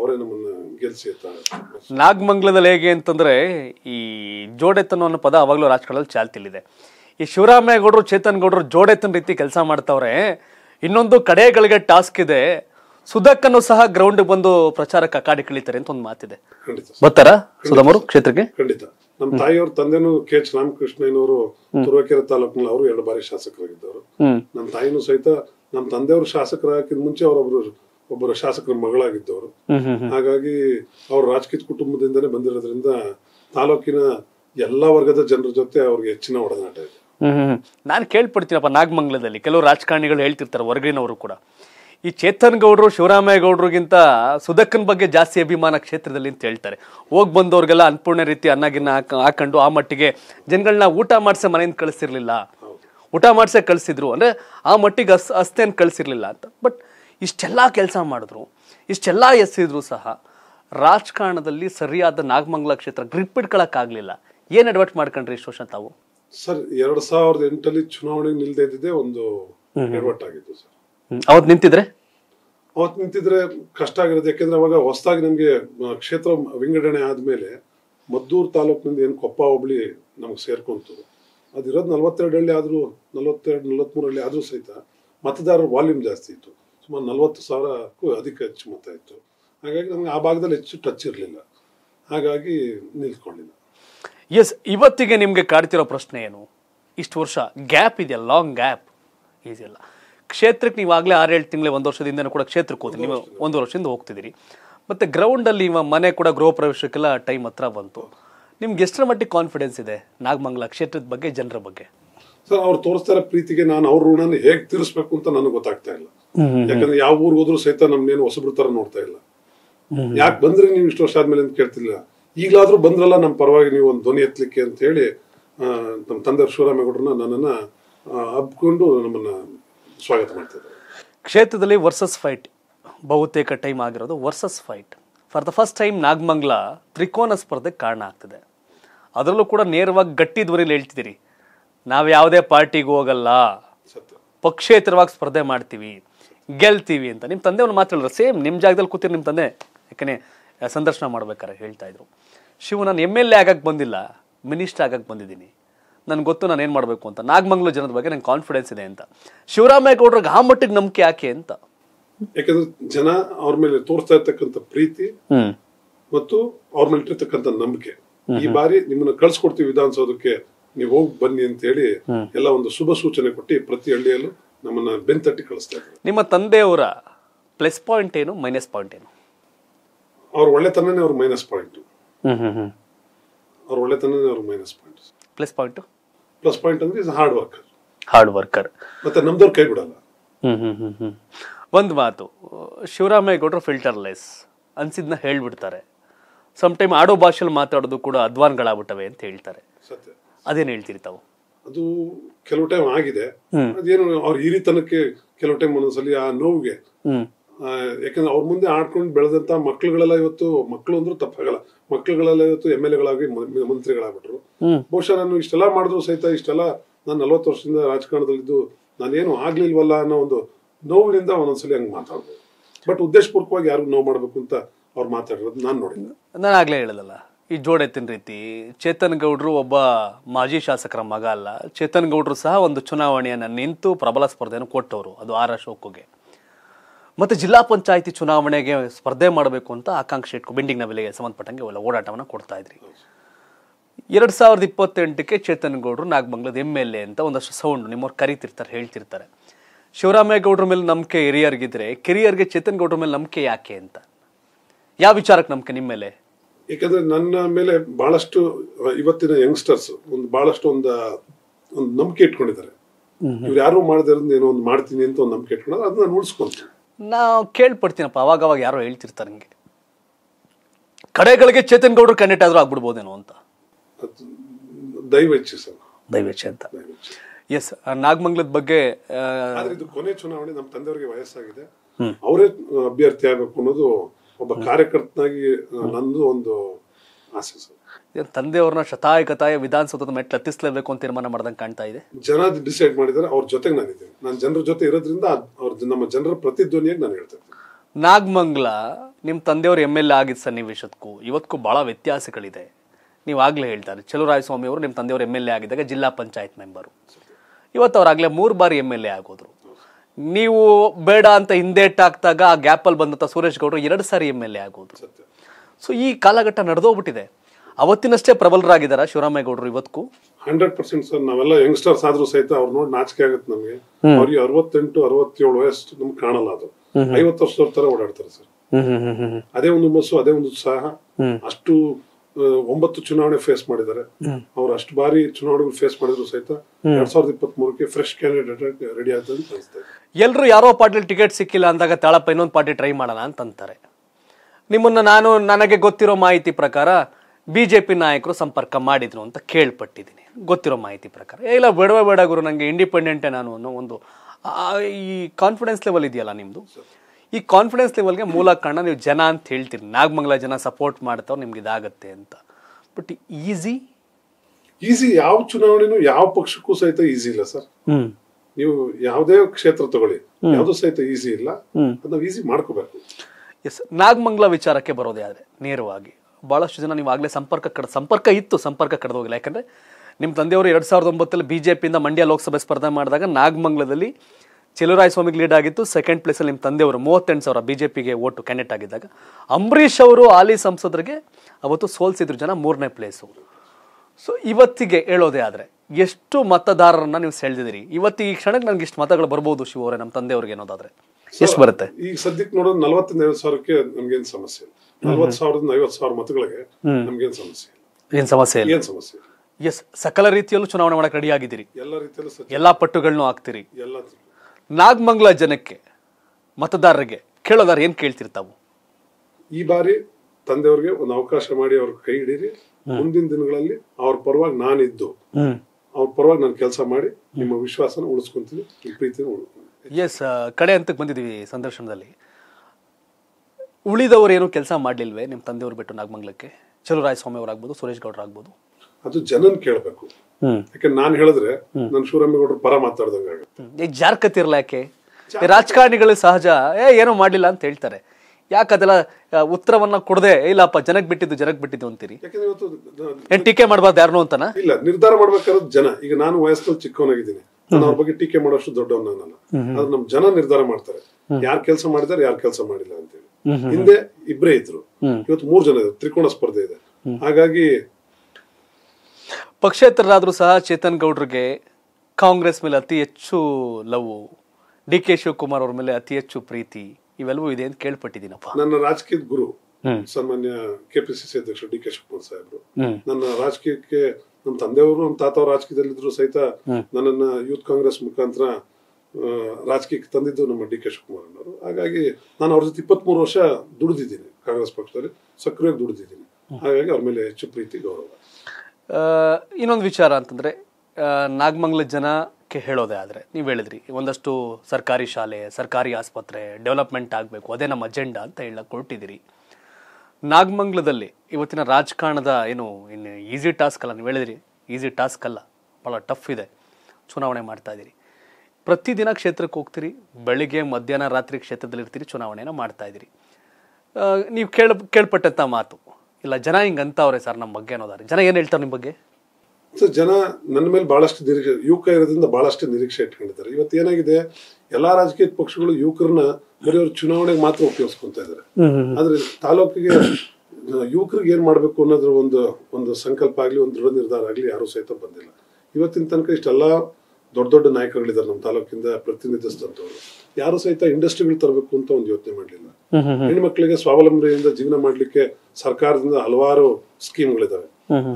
A: ಅವರೇ ನಮ್ಮನ್ನ ಗೆಲ್ಸಿರ್ತಾರೆ ನಾಗಮಂಗಲದಲ್ಲಿ ಹೇಗೆ ಅಂತಂದ್ರೆ ಈ ಜೋಡೆತನ ಅನ್ನೋ ಪದ ಅವಾಗಲೂ ರಾಜಕಾರಣದಲ್ಲಿ ಚಾಲ್ತಿಲಿದೆ ಈ ಶಿವರಾಮೇಗೌಡರು ಚೇತನ್ ಗೌಡರು ಜೋಡೆತನ ರೀತಿ ಕೆಲಸ ಮಾಡ್ತಾವ್ರೆ ಇನ್ನೊಂದು ಕಡೆಗಳಿಗೆ ಟಾಸ್ಕ್ ಇದೆ ಸುಧಕ್ಕನ್ನು ಸಹ ಗ್ರೌಂಡ್ ಬಂದು ಪ್ರಚಾರಕ್ಕೆ ಅಕಾಡಿ ಕಳಿತಾರೆ ಅಂತ ಒಂದು ಮಾತಿದೆ ಬರ್ತಾರ ಕ್ಷೇತ್ರಕ್ಕೆ ಖಂಡಿತ
B: ನಮ್ಮ ತಾಯಿಯವ್ರ ತಂದೆನೂ ಕೆ ಎಚ್ ರಾಮಕೃಷ್ಣಯ್ಯನವರು ತುರುವಕೆರೆ ತಾಲೂಕಿನಲ್ಲಿ ಅವರು ಎರಡು ಬಾರಿ ಶಾಸಕರಾಗಿದ್ದವರು ನಮ್ಮ ತಾಯಿನೂ ಸಹಿತ ನಮ್ಮ ತಂದೆಯವರು ಶಾಸಕರಾಗಿದ್ದ ಮುಂಚೆ ಅವರೊಬ್ರು ಒಬ್ಬರು ಶಾಸಕರ ಮಗಳಾಗಿದ್ದವರು ಹಾಗಾಗಿ ಅವರು ರಾಜಕೀಯ ಕುಟುಂಬದಿಂದನೇ ಬಂದಿರೋದ್ರಿಂದ ತಾಲೂಕಿನ ಎಲ್ಲಾ ವರ್ಗದ ಜನರ ಜೊತೆ ಅವ್ರಿಗೆ ಹೆಚ್ಚಿನ ಒಡನಾಟ ಇದೆ
A: ನಾನು ಕೇಳ್ಪಡ್ತೀನಪ್ಪ ನಾಗಮಂಗಲದಲ್ಲಿ ಕೆಲವು ರಾಜಕಾರಣಿಗಳು ಹೇಳ್ತಿರ್ತಾರೆ ಹೊರಗಿನವರು ಕೂಡ ಈ ಚೇತನ್ ಗೌಡರು ಶಿವರಾಮಯ್ಯ ಗೌಡ್ರಿಗಿಂತ ಸುಧಕ್ಕನ್ ಬಗ್ಗೆ ಜಾಸ್ತಿ ಅಭಿಮಾನ ಕ್ಷೇತ್ರದಲ್ಲಿ ಅಂತ ಹೇಳ್ತಾರೆ ಹೋಗಿ ಬಂದವ್ರಿಗೆಲ್ಲ ಅನ್ಪೂರ್ಣ ರೀತಿ ಅನ್ನಗಿನ್ನ ಹಾಕೊಂಡು ಆ ಮಟ್ಟಿಗೆ ಜನಗಳನ್ನ ಊಟ ಮಾಡಿಸೋ ಮನೆಯಿಂದ ಕಳಿಸಿರ್ಲಿಲ್ಲ ಊಟ ಮಾಡಿಸೇ ಕಳಿಸಿದ್ರು ಅಂದರೆ ಆ ಮಟ್ಟಿಗೆ ಅಸ್ ಅಸ್ತೇನು ಕಳಿಸಿರ್ಲಿಲ್ಲ ಅಂತ ಬಟ್ ಇಷ್ಟೆಲ್ಲ ಕೆಲಸ ಮಾಡಿದ್ರು ಇಷ್ಟೆಲ್ಲ ಎಸಿದ್ರು ಸಹ ರಾಜಕಾರಣದಲ್ಲಿ ಸರಿಯಾದ ನಾಗಮಂಗಲ ಕ್ಷೇತ್ರ ಗ್ರಿಪ್ ಇಟ್ಕೊಳಕ್ಕಾಗಲಿಲ್ಲ ಏನು ಅಡ್ವರ್ಟ್ ಮಾಡ್ಕೊಂಡ್ರಿ ಶೋಷಣ ತಾವು
B: ಸರ್ ಎರಡು ಸಾವಿರದ ಎಂಟಲ್ಲಿ ಚುನಾವಣೆ ನಿಲ್ದೇ ಒಂದು ಅಡ್ವರ್ಟ್ ಆಗಿತ್ತು ಸರ್ ಅವತ್ತು ನಿಂತಿದ್ರೆ ಅವತ್ ನಿಂತಿದ್ರೆ ಕಷ್ಟ ಆಗಿರೋದು ಯಾಕೆಂದ್ರೆ ಅವಾಗ ಹೊಸದಾಗಿ ನಮಗೆ ಕ್ಷೇತ್ರ ವಿಂಗಡಣೆ ಆದ್ಮೇಲೆ ಮದ್ದೂರು ತಾಲೂಕಿನಿಂದ ಏನು ಕೊಪ್ಪ ಹೋಬಳಿ ನಮಗೆ ಸೇರ್ಕೊಂತು ಅದಿರೋದು ನಲ್ವತ್ತೆರಡು ಹಳ್ಳಿ ಆದರೂ ನಲ್ವತ್ತೆರಡು ನಲ್ವತ್ತ್ಮೂರು ಹಳ್ಳಿ ಆದರೂ ಸಹಿತ ಮತದಾರರ ವಾಲ್ಯೂಮ್ ಜಾಸ್ತಿ ಇತ್ತು ಸುಮಾರು ನಲ್ವತ್ತು ಸಾವಿರಕ್ಕೂ ಅಧಿಕ ಹೆಚ್ಚು ಮತ ಇತ್ತು ಹಾಗಾಗಿ ನಮ್ಗೆ ಆ ಭಾಗದಲ್ಲಿ ಹೆಚ್ಚು ಟಚ್ ಇರಲಿಲ್ಲ ಹಾಗಾಗಿ ನಿಲ್ತ್ಕೊಂಡಿಲ್ಲ
A: ಎಸ್ ಇವತ್ತಿಗೆ ನಿಮಗೆ ಕಾಡ್ತಿರೋ ಪ್ರಶ್ನೆ ಏನು ಇಷ್ಟು ವರ್ಷ ಗ್ಯಾಪ್ ಇದೆಯಾ ಲಾಂಗ್ ಗ್ಯಾಪ್ ಈಸಿಲ್ಲ ಕ್ಷೇತ್ರಕ್ಕೆ ನೀವು ಆಗಲೇ ಏಳು ತಿಂಗಳು ಒಂದು ವರ್ಷದಿಂದನೂ ಕೂಡ ಕ್ಷೇತ್ರಕ್ಕೆ ಹೋದ್ರಿ ನೀವು ಒಂದು ವರ್ಷದಿಂದ ಹೋಗ್ತಿದ್ದೀರಿ ಮತ್ತು ಗ್ರೌಂಡಲ್ಲಿ ನಿಮ್ಮ ಮನೆ ಕೂಡ ಗೃಹ ಪ್ರವೇಶಕ್ಕೆಲ್ಲ ಟೈಮ್ ಹತ್ರ ಬಂತು ನಿಮ್ಗೆ ಎಷ್ಟರ ಮಟ್ಟಿಗೆ ಕಾನ್ಫಿಡೆನ್ಸ್ ಇದೆ ನಾಗಮಂಗಲ ಕ್ಷೇತ್ರದ ಬಗ್ಗೆ ಜನರ ಬಗ್ಗೆ
B: ಸರ್ ಅವ್ರು ತೋರಿಸ್ತಾರೆ ಪ್ರೀತಿಗೆ ನಾನು ಅವ್ರ ಋಣನ ಹೇಗೆ ತೀರಿಸ್ಬೇಕು ಅಂತ ನನಗೆ ಗೊತ್ತಾಗ್ತಾ ಇಲ್ಲ ಯಾಕಂದ್ರೆ ಯಾವ ಊರಿಗೆ ಹೋದ್ರು ಸಹಿತ ನಮ್ಗೇನು ಹೊಸಬ್ರ ತರ ನೋಡ್ತಾ ಇಲ್ಲ ಯಾಕೆ ಬಂದ್ರಿ ನೀವು ಇಷ್ಟು ವರ್ಷ ಆದ್ಮೇಲೆ ಅಂತ ಕೇಳ್ತಿಲ್ಲ ಈಗಲಾದ್ರೂ ಬಂದ್ರಲ್ಲ ನಮ್ಮ ಪರವಾಗಿ ನೀವು ಒಂದು ಧ್ವನಿ ಎತ್ತಲಿಕ್ಕೆ ಅಂತ ಹೇಳಿ ನಮ್ಮ ತಂದೆ ಶಿವರಾಮೇಗೌಡರನ್ನ ನನ್ನನ್ನ ಹಬ್ಕೊಂಡು ನಮ್ಮನ್ನ ಸ್ವಾಗತ
A: ಕ್ಷೇತ್ರದಲ್ಲಿ ವರ್ಸಸ್ ಫೈಟ್ ಬಹುತೇಕ ಟೈಮ್ ಆಗಿರೋದು versus fight for the first time Nagamangala ತ್ರಿಕೋನ ಸ್ಪರ್ಧೆಗೆ ಕಾರಣ ಆಗ್ತಿದೆ ಅದರಲ್ಲೂ ಕೂಡ ನೇರವಾಗಿ ಗಟ್ಟಿ ಧ್ವನಿಲಿ ಹೇಳ್ತಿದ್ದೀರಿ ನಾವು ಯಾವುದೇ ಪಾರ್ಟಿಗೂ ಹೋಗಲ್ಲ ಪಕ್ಷೇತರವಾಗಿ ಸ್ಪರ್ಧೆ ಮಾಡ್ತೀವಿ ಗೆಲ್ತೀವಿ ಅಂತ ನಿಮ್ಮ ತಂದೆ ಒಂದು ಮಾತು ಹೇಳಿದ್ರು ಸೇಮ್ ನಿಮ್ಮ ಜಾಗದಲ್ಲಿ ಕೂತಿರು ನಿಮ್ಮ ತಂದೆ ಯಾಕೆ ಸಂದರ್ಶನ ಮಾಡ್ಬೇಕಾರೆ ಹೇಳ್ತಾ ಇದ್ರು ಶಿವ ನಾನು ಎಮ್ ಎಲ್ ಎ ಆಗಕ್ಕೆ ಬಂದಿಲ್ಲ ಮಿನಿಸ್ಟರ್ ಆಗಕ್ಕೆ ಬಂದಿದ್ದೀನಿ ನನಗೆ ಗೊತ್ತು ನಾನು ಏನು ಮಾಡಬೇಕು ಅಂತ ನಾಗಮಂಗ್ಲೂರು ಜನದ ಬಗ್ಗೆ ನಂಗೆ ಕಾನ್ಫಿಡೆನ್ಸ್ ಇದೆ ಅಂತ ಶಿವರಾಮೇಗೌಡ್ರಿಗೆ ಆ ಮಟ್ಟಿಗೆ ನಂಬಿಕೆ ಯಾಕೆ ಅಂತ
B: ಯಾಕಂದ್ರೆ ಜನ ಅವ್ರ ಮೇಲೆ ತೋರಿಸ್ತಾ ಇರ್ತಕ್ಕಂಥ ಪ್ರೀತಿ ಮತ್ತು ಅವ್ರ ಮೇಲೆ ಇಟ್ಟಿರ್ತಕ್ಕಂಥ ನಂಬಿಕೆ ಈ ಬಾರಿ ನಿಮ್ಮನ್ನ ಕಳ್ಸಿಕೊಡ್ತೀವಿ ವಿಧಾನಸೌಧಕ್ಕೆ ನೀವು ಹೋಗಿ ಬನ್ನಿ ಅಂತ ಹೇಳಿ ಎಲ್ಲ ಒಂದು ಶುಭ ಸೂಚನೆ ಕೊಟ್ಟು ಪ್ರತಿ ಹಳ್ಳಿಯಲ್ಲೂ ನಮ್ಮನ್ನ ಬೆಂತಟ್ಟಿ ಕಳಿಸ್ತಾ
A: ನಿಮ್ಮ ತಂದೆಯವರ ಪ್ಲಸ್ ಪಾಯಿಂಟ್ ಏನು ಮೈನಸ್ ಪಾಯಿಂಟ್ ಏನು
B: ಅವ್ರ ಒಳ್ಳೆತನನೇ ಅವ್ರ ಮೈನಸ್ ಪಾಯಿಂಟ್ ಅವ್ರ ಒಳ್ಳೆತನನೇ
A: ಅವ್ರ minus point plus point plus point ಅಂದ್ರೆ is hard worker hard worker ಮತ್ತೆ ನಮ್ದವ್ರು ಕೈ ಬಿಡಲ್ಲ ಒಂದು ಮಾತು ಶಿವರಾಮೇಗೌಡರು ಫಿಲ್ಟರ್ಲೆಸ್ ಅನ್ಸಿದ್ನ ಹೇಳ್ಬಿಡ್ತಾರೆ ಸಮ್ ಟೈಮ್ ಆಡೋ ಭಾಷೆಯಲ್ಲಿ ಮಾತಾಡೋದು ಕೂಡ ಅಧ್ವಾನ್ಗಳಾಗ್ಬಿಟ್ಟವೆ ಅಂತ ಹೇಳ್ತಾರೆ ಸತ್ಯ ಅದೇನು ಹೇಳ್ತೀರಿ ತಾವು
B: ಅದು ಕೆಲವು ಟೈಮ್ ಆಗಿದೆ ಅದೇನು ಅವ್ರ ಹಿರಿತನಕ್ಕೆ ಕೆಲವು ಟೈಮ್ ಒಂದೊಂದ್ಸಲಿ ಆ ನೋವಿಗೆ ಯಾಕಂದ್ರೆ ಅವ್ರ ಮುಂದೆ ಆಡ್ಕೊಂಡು ಬೆಳೆದಂತ ಮಕ್ಳುಗಳೆಲ್ಲ ಇವತ್ತು ಮಕ್ಳು ಅಂದ್ರೂ ತಪ್ಪಾಗಲ್ಲ ಮಕ್ಕಳುಗಳಲ್ಲೇ ಇವತ್ತು ಎಮ್ ಎಲ್ ಎಗಳಾಗಿ ಮಂತ್ರಿಗಳಾಗ್ಬಿಟ್ರು ಬಹುಶಃ ನಾನು ಇಷ್ಟೆಲ್ಲ ಮಾಡಿದ್ರು ಸಹಿತ ಇಷ್ಟೆಲ್ಲ ನಾನು ನಲ್ವತ್ತು ವರ್ಷದಿಂದ ರಾಜಕಾರಣದಲ್ಲಿದ್ದು ನಾನೇನು ಆಗ್ಲಿಲ್ವಲ್ಲ ಅನ್ನೋ ಒಂದು ನೋವಿನಿಂದ ಒಂದೊಂದ್ಸಲಿ ಹಂಗೆ ಮಾತಾಡ್ಬೋದು ಬಟ್ ಉದ್ದೇಶಪೂರ್ವಕವಾಗಿ ಯಾರಿಗೂ ನೋವು ಮಾಡಬೇಕು ಅಂತ ಅವ್ರು ಮಾತಾಡಿರೋದು ನಾನು ನೋಡಿಲ್ಲ
A: ನಾನು ಆಗ್ಲೇ ಹೇಳಲ್ಲ ಈ ಜೋಡೆತ್ತಿನ ರೀತಿ ಚೇತನ್ ಗೌಡ್ರು ಒಬ್ಬ ಮಾಜಿ ಶಾಸಕರ ಮಗ ಅಲ್ಲ ಚೇತನ್ ಗೌಡ್ರು ಸಹ ಒಂದು ಚುನಾವಣೆಯನ್ನು ನಿಂತು ಪ್ರಬಲ ಸ್ಪರ್ಧೆಯನ್ನು ಕೊಟ್ಟವರು ಅದು ಆರ್ ಅಶೋಕ್ಗೆ ಮತ್ತು ಜಿಲ್ಲಾ ಪಂಚಾಯಿತಿ ಚುನಾವಣೆಗೆ ಸ್ಪರ್ಧೆ ಮಾಡಬೇಕು ಅಂತ ಆಕಾಂಕ್ಷೆ ಇಟ್ಕೊ ಬಿಂಡಿಂಗ್ ಬೆಲೆಗೆ ಸಂಬಂಧಪಟ್ಟಂಗೆ ಒಳ್ಳೆ ಓಡಾಟವನ್ನು ಕೊಡ್ತಾ ಇದ್ರಿ ಎರಡು ಸಾವಿರದ ಇಪ್ಪತ್ತೆಂಟಕ್ಕೆ ಚೇತನ್ ಗೌಡ್ರು ನಾಗಮಂಗ್ಲದ ಎಮ್ ಎಲ್ ಎ ಅಂತ ಒಂದಷ್ಟು ಸೌಂಡ್ ನಿಮ್ಮವ್ರು ಕರಿತಿರ್ತಾರೆ ಹೇಳ್ತಿರ್ತಾರೆ ಶಿವರಾಮೇಗೌಡರ ಮೇಲೆ ನಂಬಿಕೆ ಹಿರಿಯರ್ಗಿದ್ರೆ ಕಿರಿಯರ್ಗೆ ಚೇತನ್ ಗೌಡ್ರ ಮೇಲೆ ನಂಬಿಕೆ ಯಾಕೆ ಅಂತ ಯಾವ ವಿಚಾರಕ್ಕೆ ನಂಬಿಕೆ ನಿಮ್ಮ ಮೇಲೆ
B: ಯಾಕಂದ್ರೆ ನನ್ನ ಮೇಲೆ ಬಹಳಷ್ಟು ಇವತ್ತಿನ ಯಂಗ್ಸ್ಟರ್ಸ್ ಒಂದು ಬಹಳಷ್ಟು ಒಂದು ಒಂದು ನಂಬಿಕೆ ಇಟ್ಕೊಂಡಿದ್ದಾರೆ ಇವ್ರು ಯಾರು ಏನೋ ಒಂದು ಮಾಡ್ತೀನಿ ಅಂತ ಒಂದು ನಂಬಿಕೆ ಇಟ್ಕೊಂಡ್ರೆ ಅದನ್ನ ಉಳಿಸ್ಕೊಂತೀನಿ
A: ನಾವು ಕೇಳ್ಪಡ್ತೀನಪ್ಪ ಅವಾಗವಾಗ ಯಾರೋ ಹೇಳ್ತಿರ್ತಾರೆ ನನಗೆ ಕಡೆಗಳಿಗೆ ಚೇತನ್ ಗೌಡರು ಕ್ಯಾಂಡಿಡೇಟ್ ಆದರೂ ಆಗ್ಬಿಡ್ಬೋದೇನೋ ಅಂತ ದೈವೇಚ್ಛೆ ಸರ್ ದೈವೇಚ್ಛೆ ಅಂತ ಎಸ್ ನಾಗಮಂಗ್ಲದ ಬಗ್ಗೆ ಇದು
B: ಕೊನೆ ಚುನಾವಣೆ ನಮ್ಮ ತಂದೆಯವರಿಗೆ ವಯಸ್ಸಾಗಿದೆ ಅವರೇ ಅಭ್ಯರ್ಥಿ ಆಗಬೇಕು ಅನ್ನೋದು
A: ಒಬ್ಬ ಕಾರ್ಯಕರ್ತನಾಗಿ
B: ನಂದು ಒಂದು
A: ತಂದೆಯವ್ರನ್ನ ಶತಾಯ ಕತಾಯ ವಿಧಾನಸೌಧದ ಮೆಟ್ಲು ಹತ್ತಿಸಲೇಬೇಕು ಅಂತ ತೀರ್ಮಾನ ಮಾಡ್ದಂಗೆ ಕಾಣ್ತಾ ಇದೆ ಜನ
B: ಡಿಸೈಡ್ ಮಾಡಿದ್ದಾರೆ ಅವ್ರ ಜೊತೆಗೆ ನಾನಿದ್ದೀನಿ ನಾನು ಜನರ ಜೊತೆ ಇರೋದ್ರಿಂದ ಅವ್ರ ನಮ್ಮ ಜನರ ಪ್ರತಿಧ್ವನಿಯಾಗಿ ನಾನು ಹೇಳ್ತೇನೆ
A: ನಾಗಮಂಗ್ಲ ನಿಮ್ಮ ತಂದೆಯವರು ಎಮ್ ಎಲ್ ಎ ಆಗಿದ್ದ ಸನ್ನಿವೇಶಕ್ಕೂ ಇವತ್ತಕ್ಕೂ ಭಾಳ ವ್ಯತ್ಯಾಸಗಳಿದೆ ನೀವು ಆಗಲೇ ಹೇಳ್ತಾರೆ ಚಲುರಾಯಸ್ವಾಮಿ ಅವರು ನಿಮ್ಮ ತಂದೆಯವರು ಎಮ್ ಎಲ್ ಎ ಆಗಿದ್ದಾಗ ಜಿಲ್ಲಾ ಪಂಚಾಯತ್ ಮೆಂಬರು ಇವತ್ತು ಅವರಾಗಲೇ ಮೂರು ಬಾರಿ ಎಮ್ ಎಲ್ ಎ ಆಗೋದ್ರು ನೀವು ಬೇಡ ಅಂತ ಹಿಂದೇಟಾಗ್ದಾಗ ಆ ಗ್ಯಾಪಲ್ಲಿ ಬಂದಂಥ ಸುರೇಶ್ ಗೌಡರು ಎರಡು ಸಾರಿ ಎಮ್ ಎಲ್ ಎ ಆಗೋದು ಸೊ ಈ ಕಾಲಘಟ್ಟ ನಡೆದೋಗ್ಬಿಟ್ಟಿದೆ ಅವತ್ತಿನಷ್ಟೇ ಪ್ರಬಲರಾಗಿದ್ದಾರೆ ಶಿವರಾಮೇಗೌಡರು ಇವತ್ತು
B: ಹಂಡ್ರೆಡ್ ಪರ್ಸೆಂಟ್ ಸರ್ ನಾವೆಲ್ಲ ಯಂಗ್ಸ್ಟರ್ಸ್ ಆದ್ರೂ ಸಹಿತ ಅವ್ರು ನೋಡಿ ನಾಚಿಕೆ ಆಗುತ್ತೆ ನಮಗೆ ಅವ್ರಿಗೆ ಅರವತ್ತೆಂಟು ಅರವತ್ತೇಳು ವಯಸ್ಸು ನಮ್ಗೆ ಕಾಣಲ್ಲ ಅದು ಐವತ್ತು ವರ್ಷದವ್ರ ತರ ಓಡಾಡ್ತಾರೆ ಸರ್ ಅದೇ ಒಂದು ಮಸ್ಸು ಅದೇ ಒಂದು ಉತ್ಸಾಹ ಅಷ್ಟು ಒಂಬತ್ತು ಚುನಾವಣೆ ಫೇಸ್ ಮಾಡಿದ್ದಾರೆ ಅವ್ರು ಅಷ್ಟು ಬಾರಿ ಚುನಾವಣೆಗಳು ಫೇಸ್ ಮಾಡಿದ್ರು ಸಹಿತ ಎರಡ್ ಸಾವಿರದ ಇಪ್ಪತ್ತ್ ಮೂರಕ್ಕೆ ಫ್ರೆಶ್ ಕ್ಯಾಂಡಿಡೇಟ್ ರೆಡಿ ಆಗ್ತದೆ
A: ಅಂತ ಎಲ್ಲರೂ ಯಾರೋ ಪಾರ್ಟಿಲಿ ಟಿಕೆಟ್ ಸಿಕ್ಕಿಲ್ಲ ಅಂದಾಗ ತಾಳಪ್ಪ ಇನ್ನೊಂದು ಪಾರ್ಟಿ ಟ್ರೈ ಮಾಡಲ್ಲ ಅಂತಂತಾರೆ ಅಂತಾರೆ ನಿಮ್ಮನ್ನು ನಾನು ನನಗೆ ಗೊತ್ತಿರೋ ಮಾಹಿತಿ ಪ್ರಕಾರ ಬಿ ಜೆ ಪಿ ನಾಯಕರು ಸಂಪರ್ಕ ಮಾಡಿದ್ರು ಅಂತ ಕೇಳ್ಪಟ್ಟಿದ್ದೀನಿ ಗೊತ್ತಿರೋ ಮಾಹಿತಿ ಪ್ರಕಾರ ಇಲ್ಲ ಬೇಡವೇ ಬೇಡ ಗುರು ನನಗೆ ಇಂಡಿಪೆಂಡೆಂಟೇ ನಾನು ಅನ್ನೋ ಒಂದು ಈ ಕಾನ್ಫಿಡೆನ್ಸ್ ಲೆವೆಲ್ ಇದೆಯಲ್ಲ ನಿಮ್ಮದು ಈ ಕಾನ್ಫಿಡೆನ್ಸ್ ಲೆವೆಲ್ಗೆ ಮೂಲ ಕಾರಣ ನೀವು ಜನ ಅಂತ ಹೇಳ್ತೀರಿ ನಾಗಮಂಗಲ ಜನ ಸಪೋರ್ಟ್ ಮಾಡ್ತಾವ್ರು ನಿಮ್ಗೆ ಇದಾಗುತ್ತೆ ಅಂತ ಬಟ್ ಈಸಿ
B: ಈಸಿ ಯಾವ ಚುನಾವಣೆನೂ ಯಾವ ಪಕ್ಷಕ್ಕೂ ಸಹಿತ ಈಸಿ ಇಲ್ಲ ಸರ್ ನೀವು ಯಾವುದೇ
A: ಕ್ಷೇತ್ರ ತಗೊಳ್ಳಿ ಯಾವುದು ಸಹಿತ ಈಸಿ ಇಲ್ಲ ಅದನ್ನ ಈಸಿ ಮಾಡ್ಕೋಬೇಕು ಎಸ್ ನಾಗಮಂಗ್ಲ ವಿಚಾರಕ್ಕೆ ಬರೋದೇ ಆದರೆ ನೇರವಾಗಿ ಭಾಳಷ್ಟು ಜನ ನೀವು ಆಗಲೇ ಸಂಪರ್ಕ ಕಡ ಸಂಪರ್ಕ ಇತ್ತು ಸಂಪರ್ಕ ಹೋಗಿಲ್ಲ ಯಾಕಂದರೆ ನಿಮ್ಮ ತಂದೆಯವರು ಎರಡು ಸಾವಿರದ ಒಂಬತ್ತಲ್ಲಿ ಬಿ ಜೆ ಪಿಯಿಂದ ಮಂಡ್ಯ ಲೋಕಸಭೆ ಸ್ಪರ್ಧೆ ಮಾಡಿದಾಗ ನಾಗಮಂಗ್ಲದಲ್ಲಿ ಚೆಲುವರಾಯ ಸ್ವಾಮಿಗೆ ಲೀಡ್ ಆಗಿತ್ತು ಸೆಕೆಂಡ್ ಪ್ಲೇಸಲ್ಲಿ ನಿಮ್ಮ ತಂದೆಯವರು ಮೂವತ್ತೆಂಟು ಸಾವಿರ ಬಿ ಜೆ ಪಿಗೆ ಓಟು ಕ್ಯಾಂಡಿಡೇಟ್ ಆಗಿದ್ದಾಗ ಅಂಬರೀಷ್ ಅವರು ಹಾಲಿ ಸಂಸದರಿಗೆ ಅವತ್ತು ಸೋಲ್ಸಿದ್ರು ಜನ ಮೂರನೇ ಪ್ಲೇಸು ಸೊ ಇವತ್ತಿಗೆ ಹೇಳೋದೇ ಆದರೆ ಎಷ್ಟು ಮತದಾರರನ್ನ ನೀವು ಸೆಳೆದಿದ್ದೀರಿ ಇವತ್ತಿಗೆ ಈ ಕ್ಷಣಕ್ಕೆ ನನಗೆ ಇಷ್ಟು ಮತಗಳು ಬರ್ಬೋದು ಶಿವ ಅವರೇ ನಮ್ಮ ತಂದೆಯವ್ರಿಗೆ ಅನ್ನೋದಾದರೆ ಎಷ್ಟು ಬರುತ್ತೆ
B: ಈಗ ಸದ್ಯಕ್ಕೆ ನೋಡೋದು ನಲವತ್ತಿಂದ ಐವತ್ತು ಸಾವಿರಕ್ಕೆ ನಮ್ಗೇನ್ ಸಮಸ್ಯೆ ನಲ್ವತ್ತು ಸಾವಿರದಿಂದ ಐವತ್ತು ಸಾವಿರ ಮತಗಳಿಗೆ ನಮ್ಗೇನ್ ಸಮಸ್ಯೆ
A: ಏನ್ ಸಮಸ್ಯೆ ಏನ್ ಸಮಸ್ಯೆ ಎಸ್ ಸಕಲ ರೀತಿಯಲ್ಲೂ ಚುನಾವಣೆ ಮಾಡಕ್ಕೆ ರೆಡಿ ಆಗಿದ್ದೀರಿ
B: ಎಲ್ಲ ರೀತಿಯಲ್ಲೂ
A: ಎಲ್ಲಾ ಪಟ್ಟುಗಳನ್ನು ಹಾಕ್ತೀರಿ ಎಲ್ಲ ನಾಗಮಂಗಲ ಜನಕ್ಕೆ ಮತದಾರರಿಗೆ ಕೇಳೋದಾರ ಏನ್ ಕೇಳ್ತೀರಿ ತಾವು
B: ಈ ಬಾರಿ ತಂದೆಯವ್ರಿಗೆ ಒಂದು ಅವಕಾಶ ಮಾಡಿ ಅವ್ರ ಕೈ ಹಿಡೀರಿ ಮುಂದಿನ ದಿನಗಳಲ್ಲಿ ಅವ್ರ ಪರವಾಗಿ ನಾನಿದ್ದು ಅವ್ರ ಪರವಾಗಿ ನಾನು ಕೆಲಸ ಮಾಡಿ ನಿಮ್ಮ ವಿಶ್ವಾಸನ ಉಳಿಸ್ಕೊಂತೀನಿ ಪ್ರೀತಿನ
A: ಎಸ್ ಕಡೆ ಹಂತಕ್ಕೆ ಬಂದಿದ್ದೀವಿ ಸಂದರ್ಶನದಲ್ಲಿ ಉಳಿದವರು ಏನು ಕೆಲಸ ಮಾಡಲಿಲ್ವೇ ನಿಮ್ಮ ತಂದೆಯವರು ಬಿಟ್ಟು ನಾಗಮಂಗ್ಲಕ್ಕೆ ಚಲೋ ಸ್ವಾಮಿ ಆಗ್ಬೋದು ಸುರೇಶ್ ಗೌಡ್ರ ಆಗ್ಬೋದು ಅದು
B: ಜನನ್ ಕೇಳಬೇಕು ಯಾಕೆ ನಾನು ಹೇಳಿದ್ರೆ ನಾನು ಶಿವರಾಮೇಗೌಡರು ಪರ ಮಾತಾಡ್ದಂಗೆ ಆಗುತ್ತೆ
A: ಜಾರ್ಕತಿರ್ಲ ಯಾಕೆ ರಾಜಕಾರಣಿಗಳು ಸಹಜ ಏ ಏನೋ ಮಾಡಲಿಲ್ಲ ಅಂತ ಹೇಳ್ತಾರೆ ಯಾಕೆ ಅದೆಲ್ಲ ಉತ್ತರವನ್ನ ಕೊಡದೆ ಇಲ್ಲಪ್ಪ ಜನಕ್ಕೆ ಬಿಟ್ಟಿದ್ದು ಜನಕ್ಕೆ ಬಿಟ್ಟಿದ್ದು ಅಂತೀರಿ ಟೀಕೆ ಮಾಡಬಾರ್ದು ಯಾರ್ನೋ ಅಂತಾನ ಇಲ್ಲ
B: ನಿರ್ಧಾರ ಮಾಡ್ಬೇಕಾದ್ರೆ ಜನ ಈಗ ನಾನು ವಯಸ್ಸಲ್ಲಿ ಚಿಕ್ಕವನಾಗಿದ್ದೀನಿ ನಾನು ಅವ್ರ ಬಗ್ಗೆ ಟೀಕೆ ಮಾಡೋಷ್ಟು ದೊಡ್ಡ ನಾನು ಅದು ನಮ್ ಜನ ನಿರ್ಧಾರ ಮಾಡ್ತಾರೆ ಯಾರ್ ಕೆಲಸ ಮಾಡಿದಾರೆ ಯಾರ್ ಕೆಲಸ ಮಾಡಿಲ್ಲ ಅಂತೇಳಿ
A: ಹಿಂದೆ ಇಬ್ಬರೇ ಇದ್ರು ಇವತ್ತು ಮೂರ್ ಜನ ಇದ್ರು ತ್ರಿಕೋಣ ಸ್ಪರ್ಧೆ ಇದೆ ಹಾಗಾಗಿ ಪಕ್ಷೇತರರಾದ್ರೂ ಸಹ ಚೇತನ್ ಗೌಡ್ರಿಗೆ ಕಾಂಗ್ರೆಸ್ ಮೇಲೆ ಅತಿ ಹೆಚ್ಚು ಲವ್ ಡಿ ಕೆ ಶಿವಕುಮಾರ್ ಅವ್ರ ಮೇಲೆ ಅತಿ ಹೆಚ್ಚು ಪ್ರೀತಿ ಇವೆಲ್ಲವೂ ಇದೆ ಅಂತ ಕೇಳ್ಪಟ್ಟಿದ್ದೀನಪ್ಪ
B: ನನ್ನ ರಾಜಕೀಯದ ಗುರು ಸನ್ಮಾನ್ಯ ಕೆಪಿಸಿಸಿ ಅಧ್ಯಕ್ಷ ಡಿ ಕೆ ಶಿವಕುಮಾರ್ ಸಾಹೇಬ್ರು ನನ್ನ ರಾಜಕೀಯಕ್ಕೆ ನಮ್ಮ ತಂದೆಯವರು ನಮ್ಮ ತಾತವ್ರು ರಾಜಕೀಯದಲ್ಲಿದ್ರು ಸಹಿತ ನನ್ನನ್ನು ಯೂತ್ ಕಾಂಗ್ರೆಸ್ ಮುಖಾಂತರ ರಾಜಕೀಯಕ್ಕೆ ತಂದಿದ್ದು ನಮ್ಮ ಡಿ ಕೆ ಶಿವಕುಮಾರ್ ಅವರು ಹಾಗಾಗಿ ನಾನು ಅವ್ರ ಜೊತೆ ಇಪ್ಪತ್ತ್ಮೂರು ವರ್ಷ ದುಡಿದಿದ್ದೀನಿ ಕಾಂಗ್ರೆಸ್ ಪಕ್ಷದಲ್ಲಿ ಸಕ್ರಿಯವಾಗಿ ದುಡಿದಿದ್ದೀನಿ ಹಾಗಾಗಿ ಅವ್ರ ಮೇಲೆ ಹೆಚ್ಚು ಪ್ರೀತಿ ಗೌರವ
A: ಇನ್ನೊಂದು ವಿಚಾರ ಅಂತಂದ್ರೆ ನಾಗಮಂಗ್ಲ ಜನಕ್ಕೆ ಹೇಳೋದೇ ಆದರೆ ನೀವು ಹೇಳಿದ್ರಿ ಒಂದಷ್ಟು ಸರ್ಕಾರಿ ಶಾಲೆ ಸರ್ಕಾರಿ ಆಸ್ಪತ್ರೆ ಡೆವಲಪ್ಮೆಂಟ್ ಆಗಬೇಕು ಅದೇ ನಮ್ಮ ಅಜೆಂಡಾ ಅಂತ ಹೇಳಕ್ ಹೊರಟಿದ್ದೀರಿ ನಾಗಮಂಗ್ಲದಲ್ಲಿ ಇವತ್ತಿನ ರಾಜಕಾರಣದ ಏನು ಇನ್ನು ಈಸಿ ಟಾಸ್ಕ್ ಅಲ್ಲ ನೀವು ಹೇಳಿದ್ರಿ ಈಸಿ ಟಾಸ್ಕ್ ಅಲ್ಲ ಭಾಳ ಟಫ್ ಇದೆ ಚುನಾವಣೆ ಮಾಡ್ತಾ ಇದ್ದೀರಿ ಪ್ರತಿದಿನ ಕ್ಷೇತ್ರಕ್ಕೆ ಹೋಗ್ತೀರಿ ಬೆಳಿಗ್ಗೆ ಮಧ್ಯಾಹ್ನ ರಾತ್ರಿ ಕ್ಷೇತ್ರದಲ್ಲಿ ಇರ್ತೀರಿ ಚುನಾವಣೆಯನ್ನು ಮಾಡ್ತಾ ಇದ್ದೀರಿ ನೀವು ಕೇಳ ಕೇಳ್ಪಟ್ಟಂಥ ಮಾತು ಇಲ್ಲ ಜನ ಹಿಂಗೆ ಅಂತವ್ರೆ ಸರ್ ನಮ್ಮ ಬಗ್ಗೆ ಅನ್ನೋದಾರೆ ಜನ ಏನು ಹೇಳ್ತಾರೆ ನಿಮ್ಮ ಬಗ್ಗೆ
B: ಸೊ ಜನ ನನ್ನ ಮೇಲೆ ಭಾಳಷ್ಟು ನಿರೀಕ್ಷೆ ಯುವಕ ಇರೋದ್ರಿಂದ ಭಾಳಷ್ಟು ನಿರೀಕ್ಷೆ ಇಟ್ಕೊಂಡಿದ್ದಾರೆ ಇವತ್ತು ಏನಾಗಿದೆ ಎಲ್ಲಾ ರಾಜಕೀಯ ಪಕ್ಷಗಳು ಯುವಕರನ್ನ ಬರೀ ಅವ್ರ ಚುನಾವಣೆಗೆ ಮಾತ್ರ ಉಪಯೋಗಿಸ್ಕೊಂತ ಇದಾರೆ ಆದ್ರೆ ತಾಲೂಕಿಗೆ ಯುವಕರಿಗೆ ಏನ್ ಮಾಡ್ಬೇಕು ಅನ್ನೋದ್ರ ಒಂದು ಒಂದು ಸಂಕಲ್ಪ ಆಗ್ಲಿ ಒಂದು ದೃಢ ನಿರ್ಧಾರ ಆಗ್ಲಿ ಯಾರು ಸಹಿತ ಬಂದಿಲ್ಲ ಇವತ್ತಿನ ತನಕ ಇಷ್ಟೆಲ್ಲಾ ದೊಡ್ಡ ದೊಡ್ಡ ನಾಯಕರುಗಳಿದ್ದಾರೆ ನಮ್ಮ ತಾಲೂಕಿಂದ ಪ್ರತಿನಿಧಿಸಿದಂತವ್ರು ಯಾರು ಸಹಿತ ಇಂಡಸ್ಟ್ರಿಗಳು ತರಬೇಕು ಅಂತ ಒಂದು ಯೋಚನೆ ಮಾಡಲಿಲ್ಲ ಹೆಣ್ಮಕ್ಳಿಗೆ ಸ್ವಾವಲಂಬಿಯಿಂದ ಜೀವನ ಮಾಡ್ಲಿಕ್ಕೆ ಸರ್ಕಾರದಿಂದ ಹಲವಾರು ಸ್ಕೀಮ್ಗಳಿದಾವೆ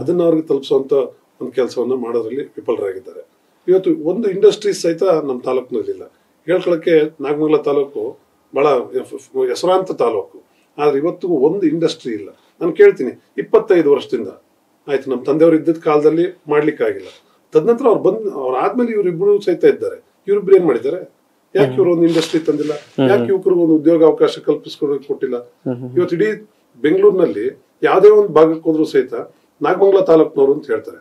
B: ಅದನ್ನ ಅವ್ರಿಗೆ ತಲುಪಿಸುವಂತ ಒಂದು ಕೆಲಸವನ್ನ ಮಾಡೋದ್ರಲ್ಲಿ ವಿಫಲರಾಗಿದ್ದಾರೆ ಇವತ್ತು ಒಂದು ಇಂಡಸ್ಟ್ರಿ ಸಹಿತ ನಮ್ಮ ತಾಲೂಕಿನಲ್ಲಿಲ್ಲ ಹೇಳ್ಕೊಳ್ಳೋಕ್ಕೆ ನಾಗಮಂಗಲ ತಾಲೂಕು ಬಹಳ ಹೆಸರಾಂತ ತಾಲೂಕು ಆದರೆ ಇವತ್ತಿಗೂ ಒಂದು ಇಂಡಸ್ಟ್ರಿ ಇಲ್ಲ ನಾನು ಕೇಳ್ತೀನಿ ಇಪ್ಪತ್ತೈದು ವರ್ಷದಿಂದ ಆಯ್ತು ನಮ್ಮ ತಂದೆಯವರು ಇದ್ದಿದ್ದ ಕಾಲದಲ್ಲಿ ಮಾಡ್ಲಿಕ್ಕಾಗಿಲ್ಲ ತದನಂತರ ಅವ್ರು ಬಂದ್ ಅವ್ರು ಆದ್ಮೇಲೆ ಇವರಿಬ್ಬರು ಸಹಿತ ಇದ್ದಾರೆ ಇವರಿಬ್ಬರು ಏನ್ ಮಾಡಿದ್ದಾರೆ ಯಾಕೆ ಇವರು ಒಂದು ಇಂಡಸ್ಟ್ರಿ ತಂದಿಲ್ಲ ಯಾಕೆ ಯುವಕರಿಗೆ ಒಂದು ಉದ್ಯೋಗ ಅವಕಾಶ ಕಲ್ಪಿಸ್ಕೊಡೋಕೆ ಕೊಟ್ಟಿಲ್ಲ ಇವತ್ತು ಇಡೀ ಬೆಂಗಳೂರಿನಲ್ಲಿ ಯಾವ್ದೇ ಒಂದು ಭಾಗಕ್ಕೆ ಹೋದ್ರೂ ಸಹಿತ ನಾಗಮಂಗಲ ತಾಲೂಕ್ನವ್ರು ಅಂತ ಹೇಳ್ತಾರೆ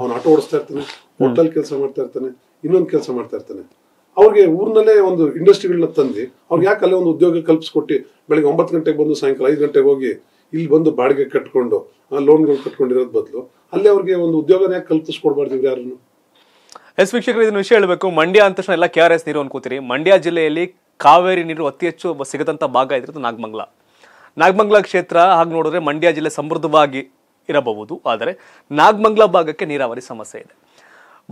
B: ಅವ್ನು ಆಟೋ ಓಡಿಸ್ತಾ ಇರ್ತಾನೆ ಹೋಟೆಲ್ ಕೆಲಸ ಮಾಡ್ತಾ ಇರ್ತಾನೆ ಇನ್ನೊಂದು ಕೆಲಸ ಮಾಡ್ತಾ ಇರ್ತಾನೆ ಅವ್ರಿಗೆ ಊರಿನಲ್ಲೇ ಒಂದು ಇಂಡಸ್ಟ್ರಿಗಳನ್ನ ತಂದು ಅವ್ರಿಗೆ ಯಾಕೆ ಅಲ್ಲೇ ಒಂದು ಉದ್ಯೋಗ ಕಲ್ಪಿಸ್ಕೊಟ್ಟು ಬೆಳಗ್ಗೆ ಒಂಬತ್ತು ಗಂಟೆಗೆ ಬಂದು ಸಾಯಂಕಾಲ ಐದು ಗಂಟೆಗೆ ಹೋಗಿ ಇಲ್ಲಿ ಬಂದು ಬಾಡಿಗೆ ಕಟ್ಕೊಂಡು ಲೋನ್ಗಳು ಕಟ್ಕೊಂಡಿರೋದ್ ಬದಲು ಅಲ್ಲೇ ಅವ್ರಿಗೆ ಒಂದು ಉದ್ಯೋಗನ ಯಾಕೆ ಕಲ್ಪಿಸ್ಕೊಡ್ಬಾರ್ದು ಇವ್ರು ಯಾರನ್ನು
A: ಎಸ್ ವೀಕ್ಷಕರು ಇದನ್ನ ವಿಷಯ ಹೇಳಬೇಕು ಮಂಡ್ಯ ಅಂತ ಎಲ್ಲ ಕೆ ಆರ್ ಎಸ್ ನೀರು ಅನ್ಕೋತೀರಿ ಮಂಡ್ಯ ಜಿಲ್ಲೆಯಲ್ಲಿ ಕಾವೇರಿ ನೀರು ಅತಿ ಹೆಚ್ಚು ಸಿಗದಂತ ಭಾಗ ಇದ್ರದ್ದು ನಾಗಮಂಗ್ಲ ನಾಗಮಂಗ್ಲ ಕ್ಷೇತ್ರ ಹಾಗೆ ನೋಡಿದ್ರೆ ಮಂಡ್ಯ ಜಿಲ್ಲೆ ಸಮೃದ್ಧವಾಗಿ ಇರಬಹುದು ಆದರೆ ನಾಗಮಂಗ್ಲ ಭಾಗಕ್ಕೆ ನೀರಾವರಿ ಸಮಸ್ಯೆ ಇದೆ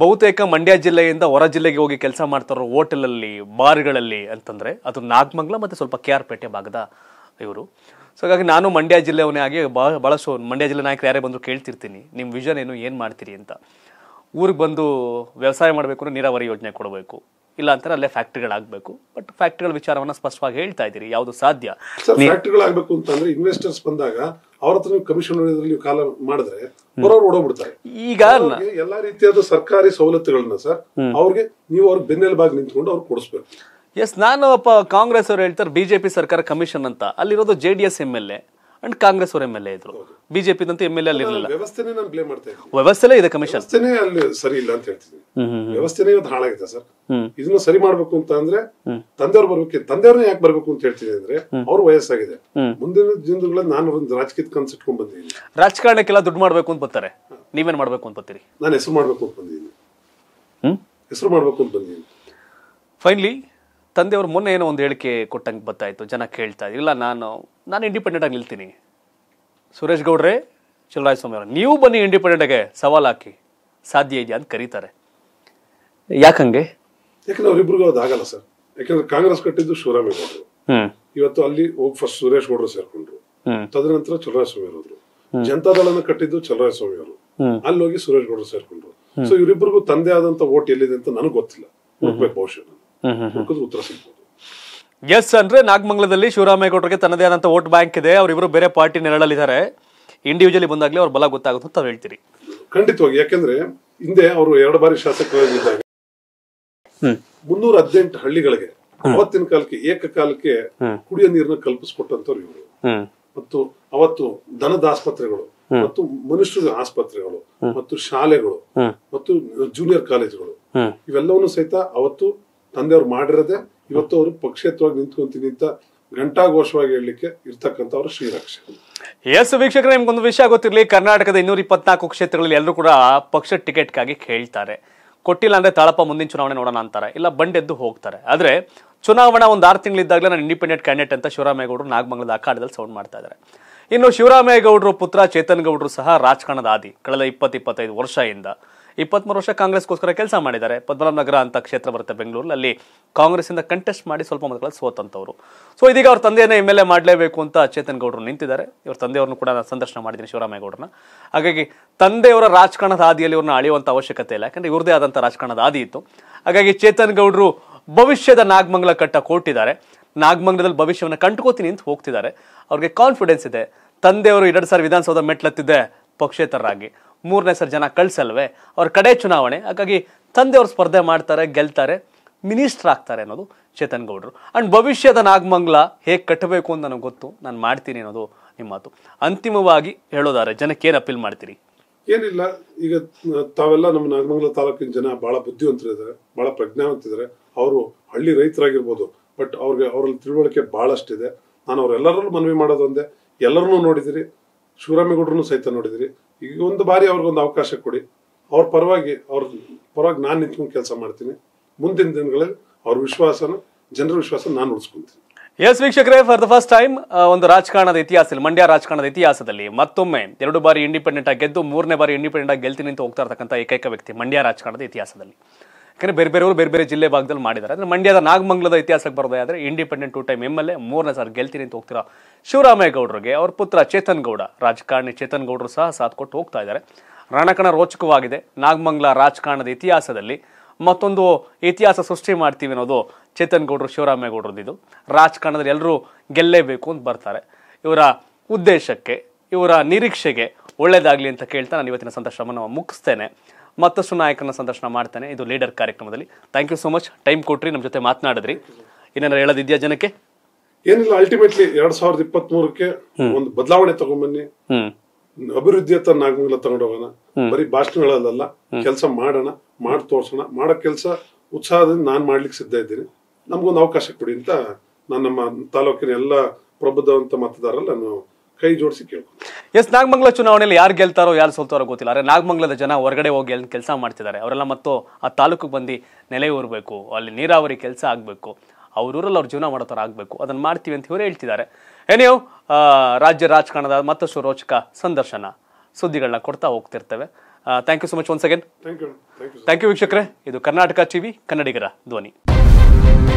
A: ಬಹುತೇಕ ಮಂಡ್ಯ ಜಿಲ್ಲೆಯಿಂದ ಹೊರ ಜಿಲ್ಲೆಗೆ ಹೋಗಿ ಕೆಲಸ ಮಾಡ್ತಾರೋ ಅಲ್ಲಿ ಬಾರ್ಗಳಲ್ಲಿ ಅಂತಂದ್ರೆ ಅದು ನಾಗಮಂಗ್ಲ ಮತ್ತೆ ಸ್ವಲ್ಪ ಕೆ ಆರ್ ಪೇಟೆ ಭಾಗದ ಇವರು ಸೊ ಹಾಗಾಗಿ ನಾನು ಮಂಡ್ಯ ಜಿಲ್ಲೆಯವನೇ ಆಗಿ ಭಾಳ ಮಂಡ್ಯ ಜಿಲ್ಲೆ ನಾಯಕರು ಯಾರೇ ಬಂದರೂ ಕೇಳ್ತಿರ್ತೀನಿ ನಿಮ್ಮ ವಿಷನ್ ಏನು ಏನು ಮಾಡ್ತೀರಿ ಅಂತ ಊರಿಗೆ ಬಂದು ವ್ಯವಸಾಯ ಮಾಡಬೇಕು ನೀರಾವರಿ ಯೋಜನೆ ಕೊಡಬೇಕು ಇಲ್ಲ ಅಂತಾರೆ ಅಲ್ಲೇ ಫ್ಯಾಕ್ಟ್ರಿಗಳಾಗಬೇಕು ಬಟ್ ಫ್ಯಾಕ್ಟ್ರಿಗಳ ವಿಚಾರವನ್ನ ಸ್ಪಷ್ಟವಾಗಿ ಹೇಳ್ತಾ ಇದ್ದೀರಿ ಯಾವುದು ಸಾಧ್ಯ
B: ಫ್ಯಾಕ್ಟ್ರಿಗಳಾಗಬೇಕು ಅಂತಂದ್ರೆ ಇನ್ವೆಸ್ಟರ್ಸ್ ಬಂದಾಗ ಅವ್ರ ಹತ್ರ ಕಮಿಷನ್ ನೀವು ಕಾಲ ಮಾಡಿದ್ರೆ ಬರೋರು ಓಡೋಗ್ಬಿಡ್ತಾರೆ ಈಗ ಎಲ್ಲಾ ರೀತಿಯಾದ ಸರ್ಕಾರಿ ಸವಲತ್ತುಗಳನ್ನ ಸರ್ ಅವ್ರಿಗೆ ನೀವು ಅವ್ರ ಬೆನ್ನೆಲುಬಾಗಿ ನಿಂತ್ಕೊಂಡು ಅವ್ರು
A: ಕೊಡಿಸ್ಬೇಕು ಎಸ್ ನಾನು ಕಾಂಗ್ರೆಸ್ ಅವರು ಹೇಳ್ತಾರೆ ಬಿಜೆಪಿ ಸರ್ಕಾರ ಕಮಿಷನ್ ಅಂತ ಅಲ್ಲಿರೋದು J D S M L A and Congress ಅವರು ಎಂ ಎಲ್ ಎ ಇದ್ರು ಅಂತ ಎಂ ಎಲ್ ಎ ಅಲ್ಲಿ ಇರಲಿಲ್ಲ ವ್ಯವಸ್ಥೆನೇ ಇದೆ ಕಮಿಷನ್ ಅಲ್ಲಿ ಸರಿ ಇಲ್ಲ ಅಂತ ಹೇಳ್ತೀನಿ
B: ವ್ಯವಸ್ಥೆನೇ ಇವತ್ತು ಹಾಳಾಗಿದೆ ಸರ್
A: ಇದನ್ನ ಸರಿ ಮಾಡ್ಬೇಕು
B: ಅಂತ ಅಂದ್ರೆ ತಂದೆಯವ್ರು ಬರ್ಬೇಕು ತಂದೆಯವ್ರನ್ನ ಯಾಕೆ ಬರ್ಬೇಕು ಅಂತ ಹೇಳ್ತೀನಿ ಅಂದ್ರೆ ಅವ್ರ ವಯಸ್ಸಾಗಿದೆ ಮುಂದಿನ
A: ದಿನಗಳಲ್ಲಿ ನಾನು ಒಂದು ರಾಜಕೀಯದ ಕನ್ಸ್ ಬಂದಿದ್ದೀನಿ ರಾಜಕಾರಣಕ್ಕೆಲ್ಲ ದುಡ್ಡು ಮಾಡ್ಬೇಕು ಅಂತ ಬರ್ತಾರೆ ನೀವೇನ್ ಮಾಡ್ಬೇಕು ಅಂತ ಬರ್ತೀರಿ ನಾನು ಹೆಸರು ಮಾಡ್ಬೇಕು ಅಂತ ಬಂದಿದ್ದೀನಿ
B: ಹೆಸರು ಮಾಡ್ಬೇಕು ಅಂತ ಬಂದಿದ್ದೀನಿ
A: ಫೈನಲಿ ತಂದೆಯವರು ಮೊನ್ನೆ ಏನೋ ಒಂದು ಹೇಳಿಕೆ ಕೊಟ್ಟಂಗೆ ಬತ್ತಾಯ್ತು ಜನ ಕೇಳ್ತಾ ಇಲ್ಲ ನಾನು ನಾನು ಇಂಡಿಪೆಂಡೆಂಟ್ ಆಗಿ ನಿಲ್ತೀನಿ ಸುರೇಶ್ ಗೌಡ್ರೆ ಸ್ವಾಮಿ ಅವರ ನೀವು ಬನ್ನಿ ಇಂಡಿಪೆಂಡೆಂಟಾಗೆ ಸವಾಲು ಹಾಕಿ ಸಾಧ್ಯ ಇದೆಯಾ ಅಂತ ಕರೀತಾರೆ ಯಾಕಂಗೆ
B: ಯಾಕಂದ್ರೆ ಅವರಿಬ್ರಿಗೂ ಅದು ಆಗಲ್ಲ ಸರ್ ಯಾಕಂದ್ರೆ ಕಾಂಗ್ರೆಸ್ ಕಟ್ಟಿದ್ದು ಶಿವರಾಮೇಗೌಡರು ಇವತ್ತು ಅಲ್ಲಿ ಹೋಗಿ ಫಸ್ಟ್ ಸುರೇಶ್ ಗೌಡರು ಸೇರ್ಕೊಂಡ್ರು ತದನಂತರ ಸ್ವಾಮಿ ಅವರು ಜನತಾದಳನ ಕಟ್ಟಿದ್ದು ಸ್ವಾಮಿ ಅವರು ಅಲ್ಲಿ ಹೋಗಿ ಸುರೇಶ್ ಗೌಡರು ಸೇರ್ಕೊಂಡ್ರು ಸೊ ಇವರಿಬ್ಬರಿಗೂ ತಂದೆ ಆದಂತ ಓಟ್ ಎಲ್ಲಿದೆ ಅಂತ ನನಗೆ ಗೊತ್ತಿಲ್ಲ ಹುಡುಕ್ಬೇಕು
A: ಬಹುಶಃ ಉತ್ತರ ಸಿಗ್ಬೋದು ಎಸ್ ಅಂದ್ರೆ ನಾಗಮಂಗಲದಲ್ಲಿ ಶಿವರಾಮೇಗೌಡರಿಗೆ ತನ್ನದೇ ಆದಂತ ವೋಟ್ ಬ್ಯಾಂಕ್ ಇದೆ ಅವರಿಬ್ಬರು ಬೇರೆ ಪಾರ್ಟಿ ನೆರಳಲ್ಲಿದ್ದಾರೆ ಇಂಡಿವಿಜುವಲಿ ಬಂದಾಗ್ಲೇ ಅವ್ರ ಬಲ ಗೊತ್ತಾಗುತ್ತೆ ಅಂತ ಹೇಳ್ತೀರಿ ಖಂಡಿತವಾಗಿ
B: ಯಾಕೆಂದ್ರೆ ಹಿಂದೆ ಅವರು ಎರಡು ಬಾರಿ ಶಾಸಕರಾಗಿದ್ದಾಗ ಮುನ್ನೂರ ಹದಿನೆಂಟು ಹಳ್ಳಿಗಳಿಗೆ ಅವತ್ತಿನ ಕಾಲಕ್ಕೆ ಏಕಕಾಲಕ್ಕೆ ಕುಡಿಯೋ ನೀರನ್ನ ಕಲ್ಪಿಸ್ಕೊಟ್ಟಂತವ್ರು ಇವರು ಮತ್ತು ಅವತ್ತು ದನದ ಆಸ್ಪತ್ರೆಗಳು ಮತ್ತು ಮನುಷ್ಯರ ಆಸ್ಪತ್ರೆಗಳು ಮತ್ತು ಶಾಲೆಗಳು ಮತ್ತು ಜೂನಿಯರ್ ಕಾಲೇಜುಗಳು ಇವೆಲ್ಲವನ್ನೂ ಸಹಿತ ಅವತ್ತು ತಂದೆಯವ್ರು ಮಾಡಿರೋದೆ ಇವತ್ತು ಅವರು ಪಕ್ಷೇತವಾಗಿ ನಿಂತ್ಕೊಂತೀನಿ ಅಂತ ಘೋಷವಾಗಿ ಹೇಳಲಿಕ್ಕೆ ಇರ್ತಕ್ಕಂಥವ್ರು ಶ್ರೀರಕ್ಷ
A: ಎಸ್ ವೀಕ್ಷಕರೇ ನಿಮ್ಗೊಂದು ವಿಷಯ ಗೊತ್ತಿರಲಿ ಕರ್ನಾಟಕದ ಇನ್ನೂರ ಇಪ್ಪತ್ನಾಲ್ಕು ಕ್ಷೇತ್ರಗಳಲ್ಲಿ ಎಲ್ಲರೂ ಕೂಡ ಪಕ್ಷ ಟಿಕೆಟ್ಗಾಗಿ ಕೇಳ್ತಾರೆ ಕೊಟ್ಟಿಲ್ಲ ಅಂದ್ರೆ ತಾಳಪ್ಪ ಮುಂದಿನ ಚುನಾವಣೆ ನೋಡೋಣ ಅಂತಾರೆ ಇಲ್ಲ ಬಂಡೆದ್ದು ಹೋಗ್ತಾರೆ ಆದರೆ ಚುನಾವಣಾ ಒಂದು ಆರು ತಿಂಗಳಿದ್ದಾಗಲೇ ನಾನು ಇಂಡಿಪೆಂಡೆಂಟ್ ಕ್ಯಾಂಡಿಡೇಟ್ ಅಂತ ಶಿವರಾಮೇಗೌಡರು ನಾಗಮಂಗಲದ ಅಖಾಡದಲ್ಲಿ ಸೌಂಡ್ ಮಾಡ್ತಾ ಇದ್ದಾರೆ ಇನ್ನು ಶಿವರಾಮೇಗೌಡರು ಪುತ್ರ ಚೇತನ್ ಗೌಡರು ಸಹ ರಾಜಕಾರಣದ ಆದಿ ಕಳೆದ ಇಪ್ಪತ್ತು ಇಪ್ಪತ್ತೈದು ವರ್ಷದಿಂದ ಇಪ್ಪತ್ಮೂರು ವರ್ಷ ಕಾಂಗ್ರೆಸ್ಗೋಸ್ಕರ ಕೆಲಸ ಮಾಡಿದ್ದಾರೆ ಪದ್ಮನಾಭ ನಗರ ಅಂತ ಕ್ಷೇತ್ರ ಬರುತ್ತೆ ಬೆಂಗಳೂರಲ್ಲಿ ಅಲ್ಲಿ ಕಾಂಗ್ರೆಸ್ಸಿಂದ ಕಂಟೆಸ್ಟ್ ಮಾಡಿ ಸ್ವಲ್ಪ ಮತಗಳಲ್ಲಿ ಸೋತಂತವರು ಸೊ ಇದೀಗ ಅವ್ರ ತಂದೆಯನ್ನು ಎಮ್ ಎಲ್ ಎ ಮಾಡಲೇಬೇಕು ಅಂತ ಚೇತನ್ ಗೌಡರು ನಿಂತಿದ್ದಾರೆ ಇವ್ರ ತಂದೆಯವ್ರನ್ನು ಕೂಡ ನಾನು ಸಂದರ್ಶನ ಮಾಡಿದ್ದೀನಿ ಶಿವರಾಮೇಗೌಡರನ್ನ ಹಾಗಾಗಿ ತಂದೆಯವರ ರಾಜಕಾರಣದ ಹಾದಿಯಲ್ಲಿ ಇವ್ರನ್ನ ಅಳೆಯುವಂಥ ಅವಶ್ಯಕತೆ ಇಲ್ಲ ಯಾಕಂದರೆ ಇವ್ರದೇ ಆದಂಥ ರಾಜಕಾರಣದ ಹಾದಿ ಇತ್ತು ಹಾಗಾಗಿ ಚೇತನ್ ಗೌಡರು ಭವಿಷ್ಯದ ನಾಗಮಂಗಲ ಕಟ್ಟ ಕೊಟ್ಟಿದ್ದಾರೆ ನಾಗಮಂಗ್ಲದಲ್ಲಿ ಭವಿಷ್ಯವನ್ನು ಕಂಟ್ಕೋತೀನಿ ಅಂತ ಹೋಗ್ತಿದ್ದಾರೆ ಅವ್ರಿಗೆ ಕಾನ್ಫಿಡೆನ್ಸ್ ಇದೆ ತಂದೆಯವರು ಎರಡು ಸಾವಿರ ವಿಧಾನಸೌಧ ಮೆಟ್ಲತ್ತಿದ್ದೆ ಪಕ್ಷೇತರರಾಗಿ ಮೂರನೇ ಸರ್ ಜನ ಕಳಿಸಲ್ವೇ ಅವ್ರ ಕಡೆ ಚುನಾವಣೆ ಹಾಗಾಗಿ ತಂದೆಯವರು ಸ್ಪರ್ಧೆ ಮಾಡ್ತಾರೆ ಗೆಲ್ತಾರೆ ಮಿನಿಸ್ಟರ್ ಆಗ್ತಾರೆ ಅನ್ನೋದು ಚೇತನ್ ಗೌಡರು ಆ್ಯಂಡ್ ಭವಿಷ್ಯದ ನಾಗಮಂಗ್ಲ ಹೇಗೆ ಕಟ್ಟಬೇಕು ಅಂತ ನನಗೆ ಗೊತ್ತು ನಾನು ಮಾಡ್ತೀನಿ ಅನ್ನೋದು ನಿಮ್ಮ ಮಾತು ಅಂತಿಮವಾಗಿ ಹೇಳೋದಾರೆ ಜನಕ್ಕೆ ಏನು ಅಪೀಲ್ ಮಾಡ್ತೀರಿ
B: ಏನಿಲ್ಲ ಈಗ ತಾವೆಲ್ಲ ನಮ್ಮ ನಾಗಮಂಗಲ ತಾಲೂಕಿನ ಜನ ಬಹಳ ಬುದ್ಧಿವಂತರಿದ್ದಾರೆ ಬಹಳ ಪ್ರಜ್ಞಾವಂತಿದ್ದಾರೆ ಅವರು ಹಳ್ಳಿ ರೈತರಾಗಿರ್ಬೋದು ಬಟ್ ಅವ್ರಿಗೆ ಅವರಲ್ಲಿ ತಿಳುವಳಿಕೆ ಬಹಳಷ್ಟಿದೆ ನಾನು ಅವರೆಲ್ಲರೂ ಮನವಿ ಮಾಡೋದೊಂದೇ ಎಲ್ಲರನ್ನೂ ನೋಡಿದಿರಿ ಶಿವರಾಮೇಗೌಡರನ್ನು ಸಹಿತ ನೋಡಿದಿರಿ ಈಗ ಒಂದು ಬಾರಿ ಅವ್ರಿಗೊಂದು ಅವಕಾಶ ಕೊಡಿ ಅವ್ರ ಪರವಾಗಿ ಅವ್ರ ಪರವಾಗಿ ನಾನು ನಿಂತ್ಕೊಂಡು ಕೆಲಸ ಮಾಡ್ತೀನಿ ಮುಂದಿನ ದಿನಗಳಲ್ಲಿ ಅವ್ರ ವಿಶ್ವಾಸನ ಜನರ ವಿಶ್ವಾಸ ನಾನು ಉಳಿಸ್ಕೊಂತೀನಿ
A: ಎಸ್ ವೀಕ್ಷಕರೇ ಫಾರ್ ದ ಫಸ್ಟ್ ಟೈಮ್ ಒಂದು ರಾಜಕಾರಣದ ಇತಿಹಾಸದಲ್ಲಿ ಮಂಡ್ಯ ರಾಜಕಾರಣದ ಇತಿಹಾಸದಲ್ಲಿ ಮತ್ತೊಮ್ಮೆ ಎರಡು ಬಾರಿ ಇಂಡಿಪೆಂಡೆಂಟ್ ಆಗಿ ಗೆದ್ದು ಮೂರನೇ ಬಾರಿ ಇಂಡಿಪೆಂಡೆಂಟ್ ಆಗಿ ಗೆಲ್ತೀನಿ ಅಂತ ಹೋಗ್ತಾ ಇರ್ತಕ್ಕಂಥ ಏಕೈಕ ವ್ಯಕ್ತಿ ಮಂಡ್ಯ ರಾಜಕಾರಣದ ಇತಿಹಾಸದಲ್ಲಿ ಯಾಕಂದ್ರೆ ಬೇರೆ ಬೇರೆಯವರು ಬೇರೆ ಬೇರೆ ಜಿಲ್ಲೆ ಭಾಗದಲ್ಲಿ ಮಾಡಿದ್ದಾರೆ ಅಂದರೆ ಮಂಡ್ಯದ ನಾಗಮಂಗ್ಲದ ಇತಿಹಾಸಕ್ಕೆ ಬರೋದಾದರೆ independent two time M L A ಮೂರನೇ ಸಾರಿ ಗೆಲ್ತೀನಿ ಅಂತ ಹೋಗ್ತಿರೋ ಶಿವರಾಮೇಗೌಡರಿಗೆ ಅವ್ರ ಪುತ್ರ ಚೇತನ್ ಗೌಡ ರಾಜಕಾರಣಿ ಚೇತನ್ ಗೌಡರು ಸಹ ಸಾಥ್ ಕೊಟ್ಟು ಹೋಗ್ತಾ ಇದ್ದಾರೆ ರಣಕಣ ರೋಚಕವಾಗಿದೆ ನಾಗಮಂಗ್ಲ ರಾಜಕಾರಣದ ಇತಿಹಾಸದಲ್ಲಿ ಮತ್ತೊಂದು ಇತಿಹಾಸ ಸೃಷ್ಟಿ ಮಾಡ್ತೀವಿ ಅನ್ನೋದು ಚೇತನ್ ಗೌಡರು ಶಿವರಾಮೇಗೌಡರದ್ದು ಇದು ರಾಜಕಾರಣದಲ್ಲಿ ಎಲ್ಲರೂ ಗೆಲ್ಲೇಬೇಕು ಅಂತ ಬರ್ತಾರೆ ಇವರ ಉದ್ದೇಶಕ್ಕೆ ಇವರ ನಿರೀಕ್ಷೆಗೆ ಒಳ್ಳೇದಾಗಲಿ ಅಂತ ಕೇಳ್ತಾ ನಾನು ಇವತ್ತಿನ ಸಂದರ್ಶನವನ್ನು ಮುಗಿಸ್ತೇನೆ ಮತ್ತಷ್ಟು ನಾಯಕನ ಸಂದರ್ಶನ ಮಾಡ್ತಾನೆ ಇದು ಲೀಡರ್ ಕಾರ್ಯಕ್ರಮದಲ್ಲಿ thank you so much time ಕೊಟ್ರಿ ನಮ್ಮ ಜೊತೆ ಮಾತನಾಡಿದ್ರಿ ಏನಾದ್ರು ಹೇಳೋದಿದೆಯಾ ಜನಕ್ಕೆ
B: ಏನಿಲ್ಲ ಅಲ್ಟಿಮೇಟ್ಲಿ ಎರಡ್ ಸಾವಿರದ ಇಪ್ಪತ್ತ್ ಮೂರಕ್ಕೆ ಒಂದು ಬದಲಾವಣೆ ತಗೊಂಬನ್ನಿ ಅಭಿವೃದ್ಧಿ ಹತ್ರ ನಾಗಮಂಗಲ ತಗೊಂಡೋಗೋಣ ಬರೀ ಭಾಷಣಗಳಲ್ಲ ಕೆಲಸ ಮಾಡೋಣ ಮಾಡಿ ತೋರ್ಸೋಣ ಮಾಡೋ ಕೆಲಸ ಉತ್ಸಾಹದಿಂದ ನಾನು ಮಾಡ್ಲಿಕ್ಕೆ ಸಿದ್ಧ ಇದ್ದೀನಿ ನಮಗೊಂದು ಅವಕಾಶ ಕೊಡಿ ಅಂತ ನಾನು ನಮ್ಮ ತಾಲೂಕಿನ ಎಲ್ಲ ಪ್ರಬುದ್ಧವಂತ ಮತದಾರರಲ್ಲಿ ನಾನು ಕೈ ಜೋಡಿಸಿ ಕೇಳ್ಕೊ
A: ಎಸ್ ನಾಗಮಂಗ್ಲ ಚುನಾವಣೆಯಲ್ಲಿ ಯಾರು ಗೆಲ್ತಾರೋ ಯಾರು ಸೋಲ್ತಾರೋ ಗೊತ್ತಿಲ್ಲ ಆದರೆ ನಾಗಮಂಗ್ಲದ ಜನ ಹೊರಗಡೆ ಹೋಗಿ ಅಲ್ಲಿ ಕೆಲಸ ಮಾಡ್ತಿದ್ದಾರೆ ಅವರೆಲ್ಲ ಮತ್ತು ಆ ತಾಲೂಕಿಗೆ ಬಂದು ನೆಲೆ ಅಲ್ಲಿ ನೀರಾವರಿ ಕೆಲಸ ಆಗಬೇಕು ಅವ್ರ ಊರಲ್ಲಿ ಅವ್ರ ಜೀವನ ಮಾಡೋ ಥರ ಆಗಬೇಕು ಅದನ್ನು ಮಾಡ್ತೀವಿ ಅಂತ ಇವರು ಹೇಳ್ತಿದ್ದಾರೆ ಆ ರಾಜ್ಯ ರಾಜಕಾರಣದ ಮತ್ತಷ್ಟು ರೋಚಕ ಸಂದರ್ಶನ ಸುದ್ದಿಗಳನ್ನ ಕೊಡ್ತಾ ಹೋಗ್ತಿರ್ತೇವೆ thank you so much once again thank you ವೀಕ್ಷಕರೇ ಇದು ಕರ್ನಾಟಕ ಟಿವಿ ಕನ್ನಡಿಗರ ಧ್ವನಿ